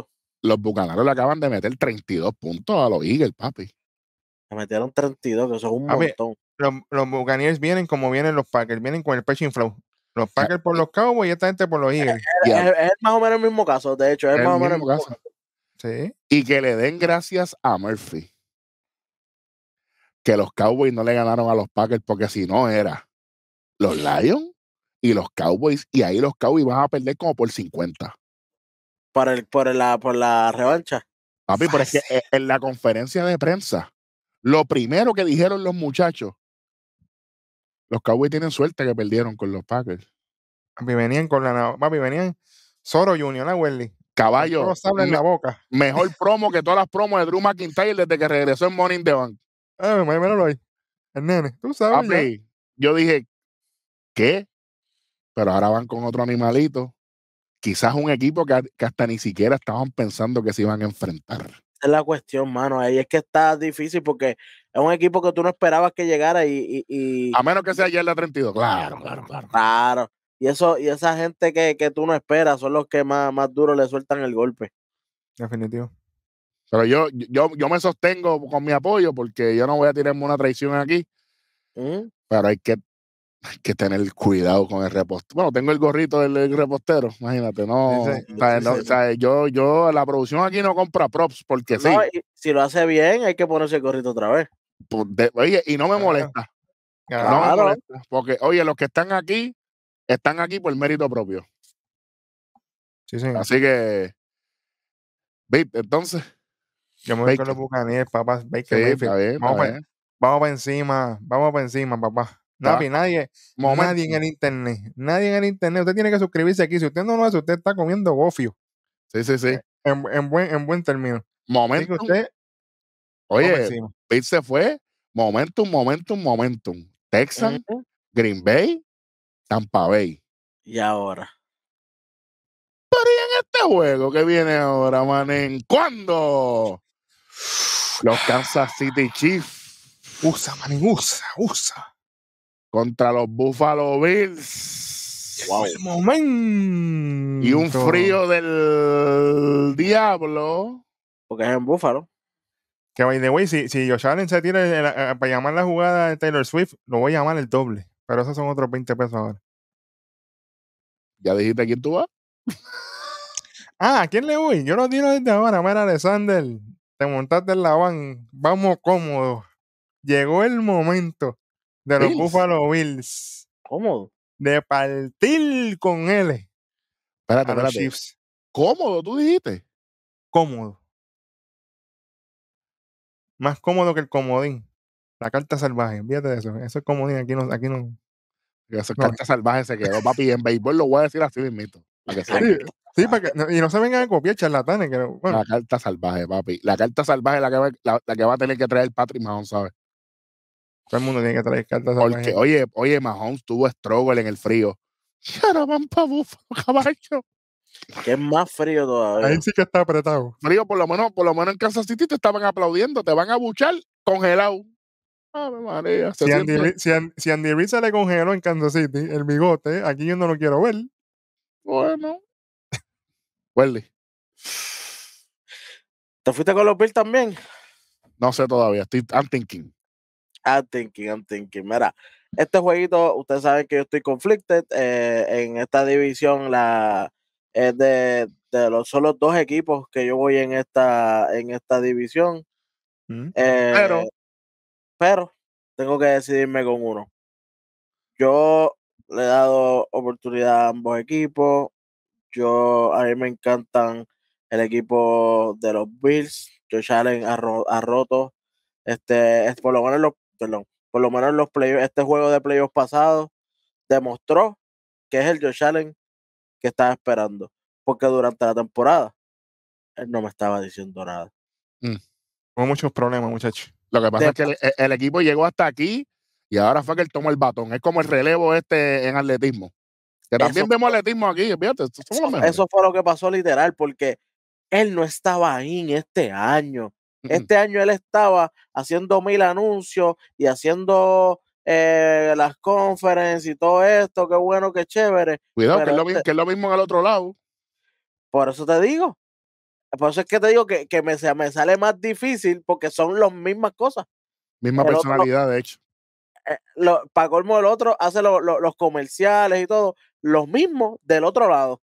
Speaker 2: los bucaneros le acaban de meter 32 puntos a los Eagles, papi. Le metieron 32, que eso es un montón los, los vienen como vienen los Packers, vienen con el pecho Flow Los Packers por los Cowboys y esta gente por los eh, Eagles.
Speaker 1: Eh, eh, es, más o menos el mismo caso, de hecho, es, más o menos el mismo caso. Sí. Y que le den gracias a Murphy. Que los Cowboys no le ganaron a los Packers porque si no era los Lions y los Cowboys. Y ahí los Cowboys van a perder como por 50. Por, el, por, la, por la revancha. Papi, pero es que e, en la conferencia de prensa, lo primero que dijeron los muchachos los Cowboys tienen suerte que perdieron
Speaker 2: con los Packers. Papi, venían con la. Papi, venían Soro Junior, la Welly. Caballo. No en la boca. Mejor
Speaker 1: promo que todas las promos de Drew McIntyre desde que regresó en Morning the Bank.
Speaker 2: Eh, me lo ahí. El nene. Tú sabes.
Speaker 1: yo dije, ¿qué? Pero ahora van con otro animalito. Quizás un equipo que, que hasta ni siquiera estaban pensando que se iban a enfrentar
Speaker 3: es la cuestión, mano. Ahí es que está difícil porque es un equipo que tú no esperabas que llegara y. a menos que sea ayer la 32, claro, claro, claro. Claro. Y, eso, y esa gente que, que tú no esperas son los que más, más duro le sueltan
Speaker 1: el golpe. Definitivo. Pero yo, yo, yo me sostengo con mi apoyo porque yo no voy a tirarme una traición aquí. Mm. Pero hay que hay que tener cuidado con el repostero. Bueno, tengo el gorrito del, repostero, imagínate, no. yo, yo, la producción aquí no compra props porque no, sí.
Speaker 3: si lo hace bien,
Speaker 1: hay que ponerse el gorrito otra vez. Pues, oye, y no me molesta. No me Porque, oye, los que están aquí, están aquí por mérito propio. Sí, sí. Así que,
Speaker 2: entonces. Yo me papá. sí, vamos, vamos para encima, vamos para encima, papá nadie, nadie en el internet. Nadie en el internet. Usted tiene que suscribirse aquí. Si usted no lo hace, usted está comiendo gofio. Sí, sí, sí. Eh, en, buen, en buen término. Momento. Usted, Oye,
Speaker 1: Pete se fue. Momentum, momentum, momentum. Texas, Green Bay, Tampa Bay. Y ahora. Pero en este juego que viene ahora, manen? ¿Cuándo? Los Kansas City Chiefs. Usa, manen, usa, usa contra los Buffalo
Speaker 2: Bills. Wow. Y un frío del diablo. Porque es en Buffalo. Que by the way, si, si Josh se tira eh, eh, para llamar la jugada de Taylor Swift, lo voy a llamar el doble. Pero esos son otros 20 pesos ahora. ¿Ya dijiste a quién tú vas? ah, ¿a quién le voy? Yo no tiro desde ahora. Mira, Alexander, te montaste en la van. Vamos cómodos. Llegó el momento de los Bills. Bills. Cómodo. De partir con L. Espérate, espérate. Cómodo, tú dijiste. Cómodo. Más cómodo que el comodín. La carta salvaje. Fíjate de eso. Eso es comodín. Aquí no. Aquí no. Eso carta
Speaker 1: salvaje se quedó, papi. En béisbol lo voy a decir así mismito.
Speaker 2: sí, para que, y no se vengan a
Speaker 1: copiar charlatanes. La carta salvaje, papi. La carta salvaje es la que va, la, que va a tener que traer Patrick Mahon, ¿sabes?
Speaker 2: Todo el mundo tiene que traer cartas Porque,
Speaker 1: oye, oye, Mahomes tuvo struggle en el frío. Ya no van para Búfalo, caballo. Que es más frío todavía.
Speaker 2: Ahí sí que está apretado.
Speaker 1: Frío, por lo menos, por lo menos en Kansas City te estaban aplaudiendo, te van a buchar congelado. Ave María. Si Andy,
Speaker 2: si, Andy, si se le congeló en Kansas City, el bigote, aquí yo no lo quiero ver. Bueno. Welly.
Speaker 3: ¿Te fuiste con los Bills también?
Speaker 1: No sé todavía, estoy I'm thinking.
Speaker 3: I'm thinking, I'm thinking. Mira, este jueguito, ustedes saben que yo estoy conflicted. Eh, en esta división la, es de, los, solo dos equipos que yo voy en esta, en esta división. Mm. Eh, pero. pero tengo que decidirme con uno. Yo le he dado oportunidad a ambos equipos. Yo, a mí me encantan el equipo de los Bills. Yo, Allen a roto. Este, por lo menos los perdón, por lo menos los este juego de playoffs pasado demostró que es el Joe Allen que estaba esperando, porque durante la temporada
Speaker 1: él no me estaba diciendo nada.
Speaker 2: Con mm. Hubo muchos problemas, muchachos. Lo que pasa es
Speaker 1: que el, equipo llegó hasta aquí y ahora fue que él tomó el batón. Es como el relevo este en atletismo. Que también
Speaker 3: vemos atletismo aquí, fíjate. eso fue lo que pasó literal, porque él no estaba ahí en este año. Este año él estaba haciendo mil anuncios y haciendo eh, las conferencias y todo esto, qué bueno, qué chévere. Cuidado, que este es, lo, mismo que mismo al otro lado. Por eso te digo. Por eso es que te digo que, que me, sale más difícil porque son las mismas cosas.
Speaker 1: Misma personalidad, de hecho.
Speaker 3: Eh, para colmo, el otro hace los comerciales y todo, los mismos del otro lado.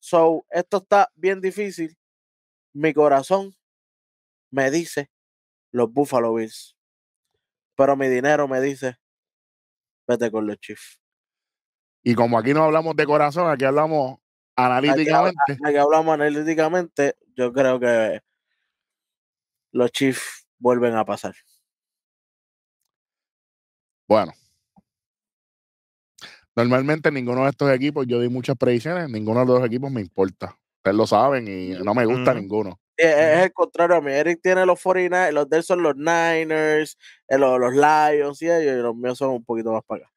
Speaker 3: So, esto está bien difícil. Mi corazón me dice los Buffalo Bills. Pero mi dinero me dice, vete con los Chiefs.
Speaker 1: Y como aquí no hablamos de corazón, aquí hablamos analíticamente.
Speaker 3: Aquí, hablamos analíticamente, yo creo que los Chiefs vuelven a pasar.
Speaker 1: Bueno. Normalmente ninguno de estos equipos, yo di muchas predicciones, ninguno de los equipos me importa. Ustedes lo saben y no me gusta ninguno.
Speaker 3: Eh, eh, es el contrario a mí. Eric tiene los 49 los de son los Niners, eh, los, los Lions y ellos, y los míos son un poquito más para acá.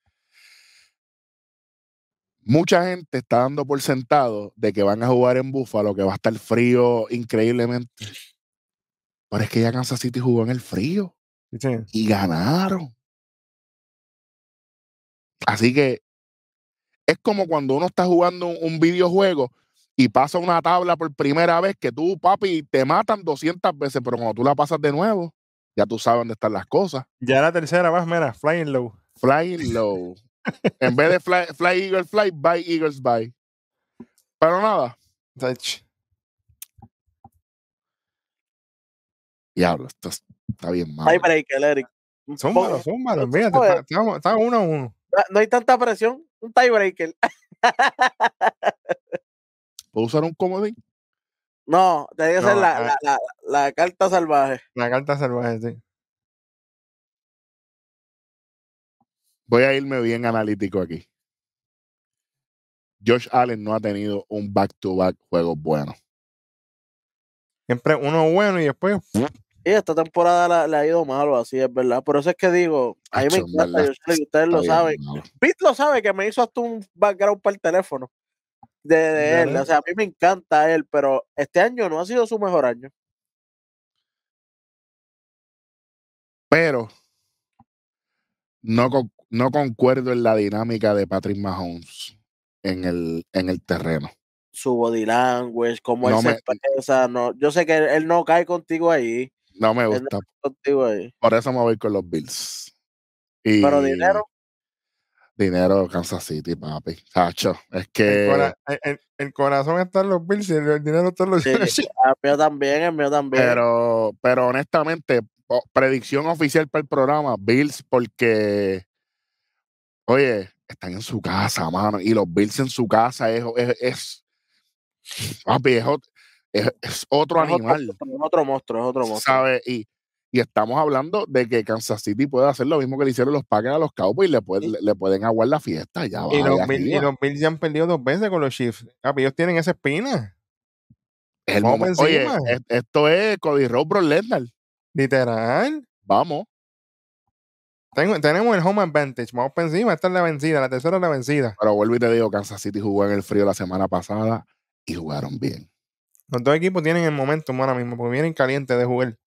Speaker 1: Mucha gente está dando por sentado de que van a jugar en Buffalo, que va a estar frío increíblemente. Pero es que ya Kansas City jugó en el frío y ganaron. Así que es como cuando uno está jugando un videojuego y pasa una tabla por primera vez que tú, papi, te matan 200 veces, pero cuando tú la pasas de nuevo, ya tú sabes dónde están las cosas.
Speaker 2: Ya la tercera más mira, flying low. Flying low. en vez de fly,
Speaker 1: fly Eagles, fly, bye Eagles, bye. Pero nada. Diablo, esto está bien mal. tiebreaker,
Speaker 3: eh, Eric son malos,
Speaker 1: son malos, mira, están uno a uno.
Speaker 3: No hay tanta presión, un tiebreaker.
Speaker 2: ¿Puedo usar un comodín?
Speaker 3: No, te que ser ah la, carta salvaje.
Speaker 2: La carta salvaje, sí.
Speaker 1: Voy a irme bien analítico aquí. Josh Allen no ha tenido un back-to-back juego bueno.
Speaker 2: Siempre uno bueno y después. Y
Speaker 3: esta
Speaker 1: temporada le ha ido malo, así
Speaker 3: es verdad. Por eso es que digo, a me encanta Josh Allen, ustedes lo saben. Pete lo sabe que me hizo hasta un background para el teléfono de, él. O sea, a mí me encanta él, pero este año no ha sido su mejor año.
Speaker 1: Pero no, no concuerdo en la dinámica de Patrick Mahomes en el, en el terreno.
Speaker 3: Su body language, cómo no él yo sé que él, no cae contigo ahí.
Speaker 1: No me gusta. Por eso me voy con los Bills. Pero dinero dinero Kansas City, papi. Sacho, es que.
Speaker 2: El, corazón están los Bills y el dinero está en los sí, El
Speaker 1: mío también, el mío también. Pero, pero honestamente, predicción oficial para el programa, Bills, porque. Oye, están en su casa, mano. Y los Bills en su casa es. es, es papi, es, otro animal. es otro monstruo, es otro monstruo. ¿Sabes? Y y estamos hablando de que Kansas City puede hacer lo mismo que le hicieron los Packers a los Cowboys y le, le, pueden aguar la fiesta.
Speaker 2: Ya y, los Bills ya han perdido dos veces con los Chiefs. ellos tienen esa espina. El momento, oye, esto es Cody Rowe, Bro Literal. Vamos. tenemos el home advantage. Vamos encima. Esta es la vencida. La tercera es la vencida. Pero vuelvo y te digo, Kansas City jugó en el frío la semana pasada y jugaron bien. Los dos equipos tienen el momento ahora mismo porque vienen calientes de jugar.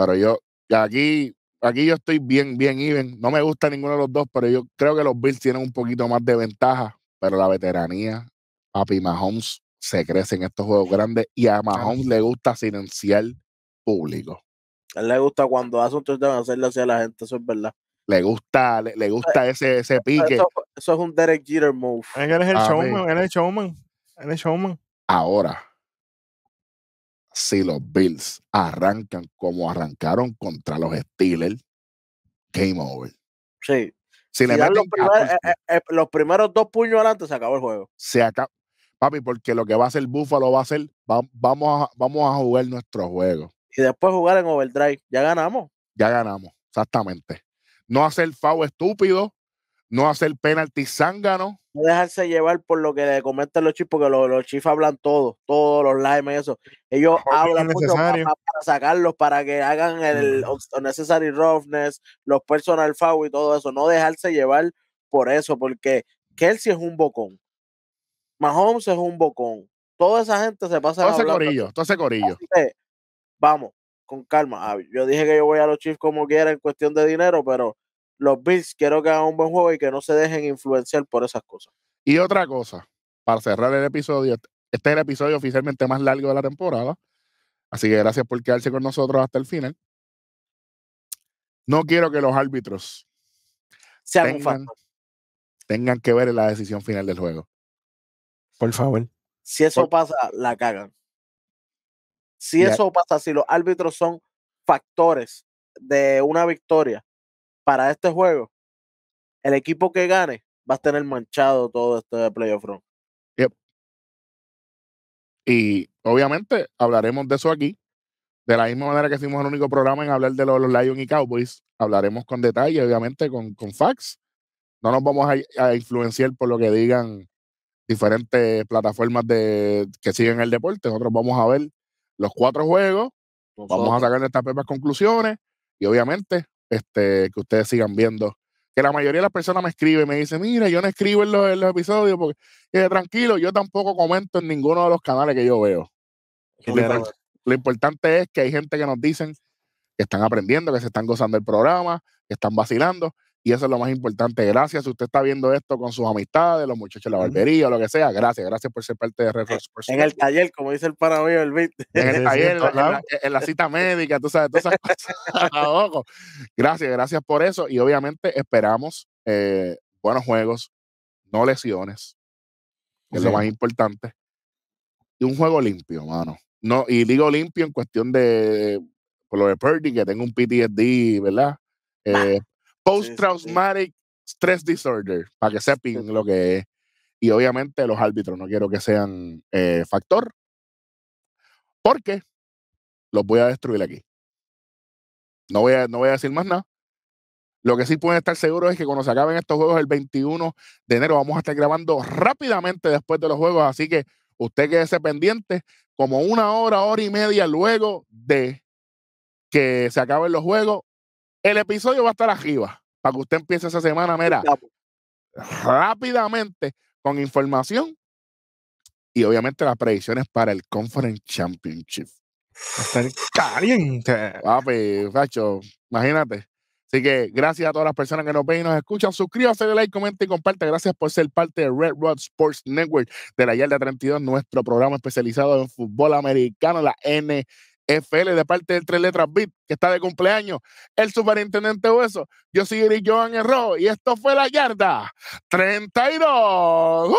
Speaker 2: Pero yo, aquí,
Speaker 1: aquí yo estoy bien, bien even. No me gusta ninguno de los dos, pero yo creo que los Bills tienen un poquito más de ventaja. Pero la veteranía, Papi Mahomes se crece en estos juegos grandes y a Mahomes le gusta silenciar público.
Speaker 3: A él le gusta cuando hace un touchdown hacerle hacia la gente, eso es verdad. Le gusta, le, gusta ese, ese pique. Eso, es un Derek Jeter
Speaker 1: move. el showman,
Speaker 2: él es el showman, él es el showman.
Speaker 1: Ahora, si los Bills arrancan como arrancaron contra los Steelers, game over. Sí. Si, eh, eh,
Speaker 3: eh, los, primeros dos
Speaker 1: puños adelante, se acabó el juego. Se acaba. Papi, porque lo que va a hacer Buffalo va a ser, vamos, a, vamos a jugar nuestro juego. Y después jugar en overdrive. Ya ganamos. Ya ganamos, exactamente. No hacer FAO estúpido, no hacer penalti zángano.
Speaker 3: No dejarse llevar por lo que le comentan los chips, porque los, los hablan todo, todos los limes y eso. Ellos hablan mucho para, para, sacarlos, para que hagan el necessary roughness, los personal foul y todo eso. No dejarse llevar por eso, porque Kelsey es un bocón. Mahomes es un bocón. Toda esa gente se pasa. Todo ese corillo, todo ese corillo. Vamos, con calma. Ah, yo dije que yo voy a los Chiefs como quiera en cuestión de dinero, pero los Bills quiero que hagan un buen juego y que no se dejen influenciar por esas cosas.
Speaker 1: Y otra cosa, para cerrar el episodio, este, este es el episodio oficialmente más largo de la temporada, así que gracias por quedarse con nosotros hasta el final. No quiero que los árbitros sean tengan, tengan que ver en la decisión final del juego. Por favor.
Speaker 3: Si eso pasa, la cagan. Si eso pasa, si los árbitros son factores de una victoria, para este juego, el equipo que gane va a tener manchado todo esto de playoff run.
Speaker 1: Y obviamente hablaremos de eso aquí. De la misma manera que hicimos el único programa en hablar de los, los Lions y Cowboys, hablaremos con detalle, obviamente, con, con facts. No nos vamos a, influenciar por lo que digan diferentes plataformas de, que siguen el deporte. Nosotros vamos a ver los cuatro juegos, vamos a sacar de estas propias conclusiones y obviamente este, que ustedes sigan viendo. Que la mayoría de las personas me escriben y me dicen, mira, yo no escribo en los, episodios porque tranquilo, yo tampoco comento en ninguno de los canales que yo veo.
Speaker 2: Lo,
Speaker 1: importante es que hay gente que nos dicen que están aprendiendo, que se están gozando del programa, que están vacilando y eso es lo más importante. Gracias. Si usted está viendo esto con sus amistades, los muchachos de la barbería, o lo que sea, gracias. Gracias por ser parte de Red e En el
Speaker 3: taller, como dice el para el beat.
Speaker 1: En el taller, en, la, cita médica, tú sabes, todas esas cosas. gracias, gracias por eso. Y obviamente esperamos eh, buenos juegos, no lesiones, que es lo más importante. Y un juego limpio, mano. No, y digo limpio en cuestión de, por lo de Purdy, que tengo un PTSD, ¿verdad? Ah. Eh, Post-traumatic stress disorder, para que sepan lo que es. Y obviamente los árbitros no quiero que sean eh, factor, porque los voy a destruir aquí. No voy, a, no voy a decir más nada. Lo que sí pueden estar seguros es que cuando se acaben estos juegos el 21 de enero vamos a estar grabando rápidamente después de los juegos, así que usted quédese pendiente como una hora, hora y media luego de que se acaben los juegos, el episodio va a estar arriba para que usted empiece esa semana, mira, rápidamente con información y obviamente las predicciones para el Conference Championship. Va a estar caliente. Papi, facho, imagínate. Así que gracias a todas las personas que nos ven y nos escuchan. Suscríbase, dale like, comenta y comparte. Gracias por ser parte de Red Rod Sports Network de la Yarda 32, nuestro programa especializado en fútbol americano, la N FL de parte del Tres Letras Beat, que está de cumpleaños, el superintendente Hueso, yo seguiré Joan en rojo, y esto fue La Yarda 32.